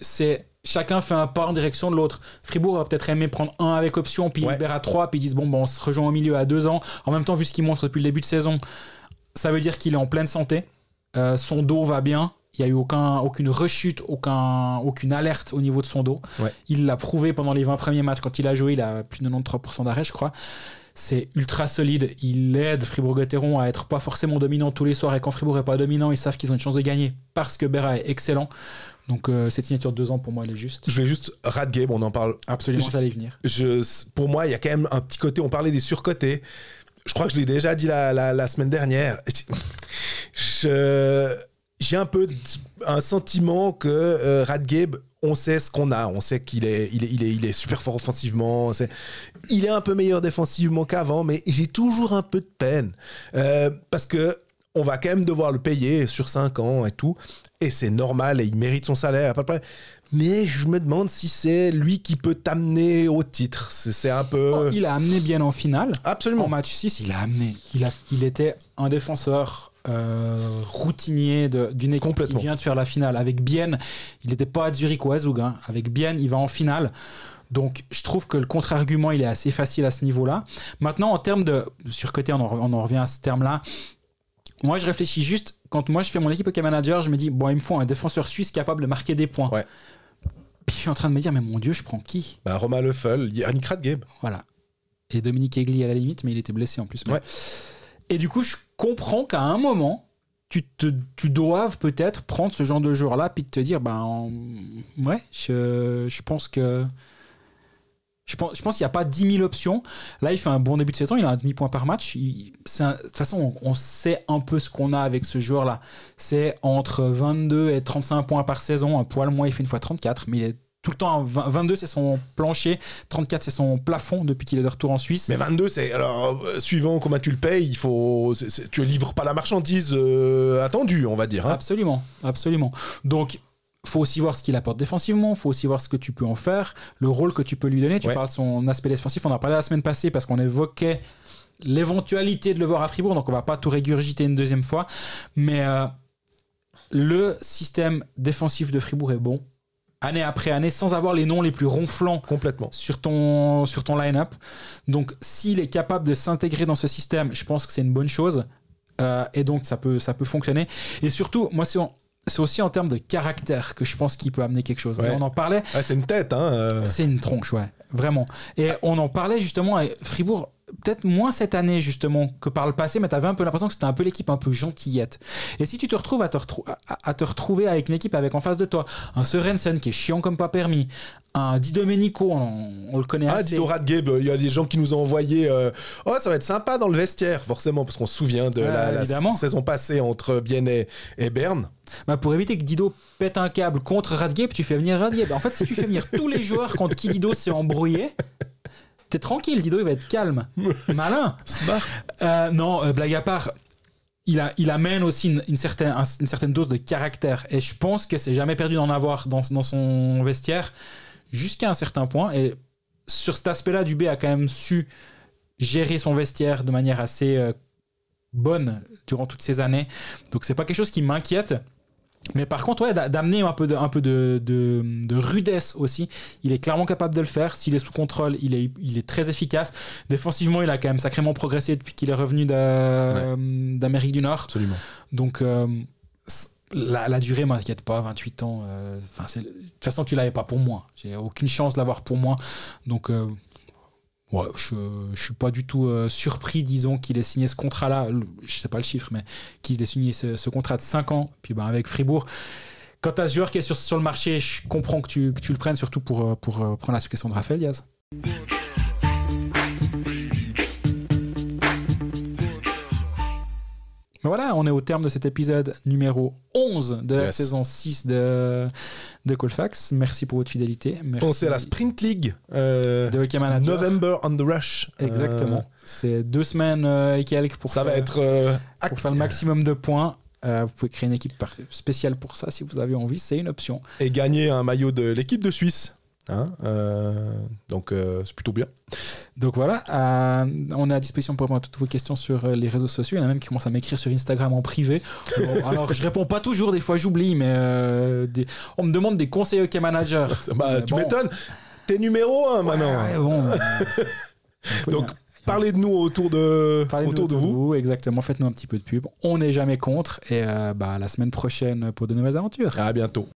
c'est chacun fait un pas en direction de l'autre. Fribourg va peut-être aimer prendre un avec option, puis ouais. 3 puis ils disent bon, ben, on se rejoint au milieu à deux ans. En même temps, vu ce qu'il montre depuis le début de saison, ça veut dire qu'il est en pleine santé. Euh, son dos va bien, il n'y a eu aucune rechute, aucune alerte au niveau de son dos. Il l'a prouvé pendant les 20 premiers matchs. Quand il a joué, il a plus de 93% d'arrêt, je crois. C'est ultra solide. Il aide Fribourg-Gotteron à être pas forcément dominant tous les soirs. Et quand Fribourg n'est pas dominant, ils savent qu'ils ont une chance de gagner parce que Berra est excellent. Donc euh, cette signature de deux ans, pour moi, elle est juste. Je vais juste game. on en parle. Absolument, j'allais venir. pour moi, il y a quand même un petit côté, on parlait des surcotés. Je crois que je l'ai déjà dit la semaine dernière. je j'ai un peu un sentiment que euh, on sait ce qu'on a, on sait qu'il est, il est, il est, super fort offensivement, il est un peu meilleur défensivement qu'avant, mais j'ai toujours un peu de peine euh, parce que on va quand même devoir le payer sur 5 ans et tout, et c'est normal et il mérite son salaire, pas de problème. Mais je me demande si c'est lui qui peut t'amener au titre. C'est un peu. Oh, il a amené bien en finale. Absolument. En match 6, il a amené. Il, a, il était un défenseur euh, routinier d'une équipe qui vient de faire la finale. Avec Bien il n'était pas à Zurich ou à Zug. Hein. Avec Bien il va en finale. Donc je trouve que le contre-argument, il est assez facile à ce niveau-là. Maintenant, en termes de surcoté, on, on en revient à ce terme-là. Moi, je réfléchis juste, quand moi je fais mon équipe hockey manager, je me dis, bon, il me faut un défenseur suisse capable de marquer des points. Ouais. Puis je suis en train de me dire, mais mon Dieu, je prends qui bah, Romain Leffel, Yannick Radgeb. Voilà. Et Dominique Egli à la limite, mais il était blessé en plus. Ouais. Et du coup, je comprends qu'à un moment, tu, te, tu dois peut-être prendre ce genre de joueur-là, puis te dire, ben ouais, je, pense que... Je pense, qu'il n'y a pas 10 000 options. Là, il fait un bon début de saison. Il a un demi-point par match. de toute façon, on, sait un peu ce qu'on a avec ce joueur-là. C'est entre 22 et 35 points par saison. Un poil moins, il fait une fois 34, mais il est tout le temps. 22, c'est son plancher. 34, c'est son plafond depuis qu'il est de retour en Suisse. Mais 22, c'est. Alors, euh, suivant comment tu le payes, il faut. tu livres pas la marchandise euh, attendue, on va dire. Hein. Absolument, absolument. Donc, faut aussi voir ce qu'il apporte défensivement, faut aussi voir ce que tu peux en faire, le rôle que tu peux lui donner. Tu parles de son aspect défensif, on en a parlé la semaine passée parce qu'on évoquait l'éventualité de le voir à Fribourg, donc on va pas tout régurgiter une deuxième fois. Mais euh, le système défensif de Fribourg est bon, année après année sans avoir les noms les plus ronflants complètement sur ton sur ton line-up. Donc s'il est capable de s'intégrer dans ce système, je pense que c'est une bonne chose euh, et donc ça peut ça peut fonctionner. Et surtout, moi c'est c'est aussi en termes de caractère que je pense qu'il peut amener quelque chose. On en parlait. c'est une tête, hein, euh. C'est une tronche, ouais, vraiment. Et on en parlait justement. Et Fribourg peut-être moins cette année justement que par le passé, mais tu avais un peu l'impression que c'était un peu l'équipe un peu gentillette. Et si tu te retrouves à te, retrouver avec une équipe avec en face de toi un Sorensen qui est chiant comme pas permis, un Didomenico on, le connaît ah, assez. Ah, Dido Radgeb, euh, il y a des gens qui nous ont envoyé euh, Oh, ça va être sympa dans le vestiaire », forcément, parce qu'on se souvient de la, saison passée entre Biennet et Berne. Bah pour éviter que Dido pète un câble contre Radgeb, tu fais venir Radgeb. En fait, si tu fais venir tous les joueurs contre qui Dido s'est embrouillé, T'es tranquille, Dido, il va être calme. Malin. Euh, non, euh, blague à part. Il, a, il, amène aussi une, certaine, dose de caractère. Et je pense que c'est jamais perdu d'en avoir dans, son vestiaire jusqu'à un certain point. Et sur cet aspect-là, Dubé a quand même su gérer son vestiaire de manière assez euh, bonne durant toutes ces années. Donc c'est pas quelque chose qui m'inquiète. Mais par contre, ouais, d'amener un peu, de, rudesse aussi. Il est clairement capable de le faire. S'il est sous contrôle, il est, très efficace. Défensivement, il a quand même sacrément progressé depuis qu'il est revenu d'Amérique du Nord. Absolument. Donc, euh, la, durée durée m'inquiète pas. 28 ans, euh, de toute façon, tu l'avais pas pour moi. J'ai aucune chance de l'avoir pour moi. Donc, euh, Ouais, je ne suis pas du tout euh, surpris, disons, qu'il ait signé ce contrat-là, je sais pas le chiffre, mais qu'il ait signé ce, contrat de 5 ans, puis ben, avec Fribourg. Quand tu as ce joueur qui est sur, sur le marché, je comprends que tu, tu, le prennes, surtout pour, euh, pour, euh, prendre la succession de Raphaël Diaz. Voilà, on est au terme de cet épisode numéro 11 de la saison 6 de, de Colfax. Merci pour votre fidélité. Pensez à la Sprint League euh, de Hockey Manager. November on the Rush. Euh, Exactement. C'est deux semaines euh, et quelques pour, Ça faire, va être, pour faire le maximum de points. vous pouvez créer une équipe spéciale pour ça si vous avez envie, c'est une option. Et gagner un maillot de l'équipe de Suisse. Hein, euh, donc euh, c'est plutôt bien. Donc voilà, euh, on est à disposition pour répondre à toutes vos questions sur les réseaux sociaux. Il y en a même qui commencent à m'écrire sur Instagram en privé. alors je réponds pas toujours, des fois j'oublie, mais on me demande des conseils hockey manager. Bah, tu m'étonnes, t'es numéro un maintenant. donc hein. parlez de nous autour de, autour, de, vous. Exactement, faites-nous un petit peu de pub. On n'est jamais contre et bah, à la semaine prochaine pour de nouvelles aventures. À bientôt.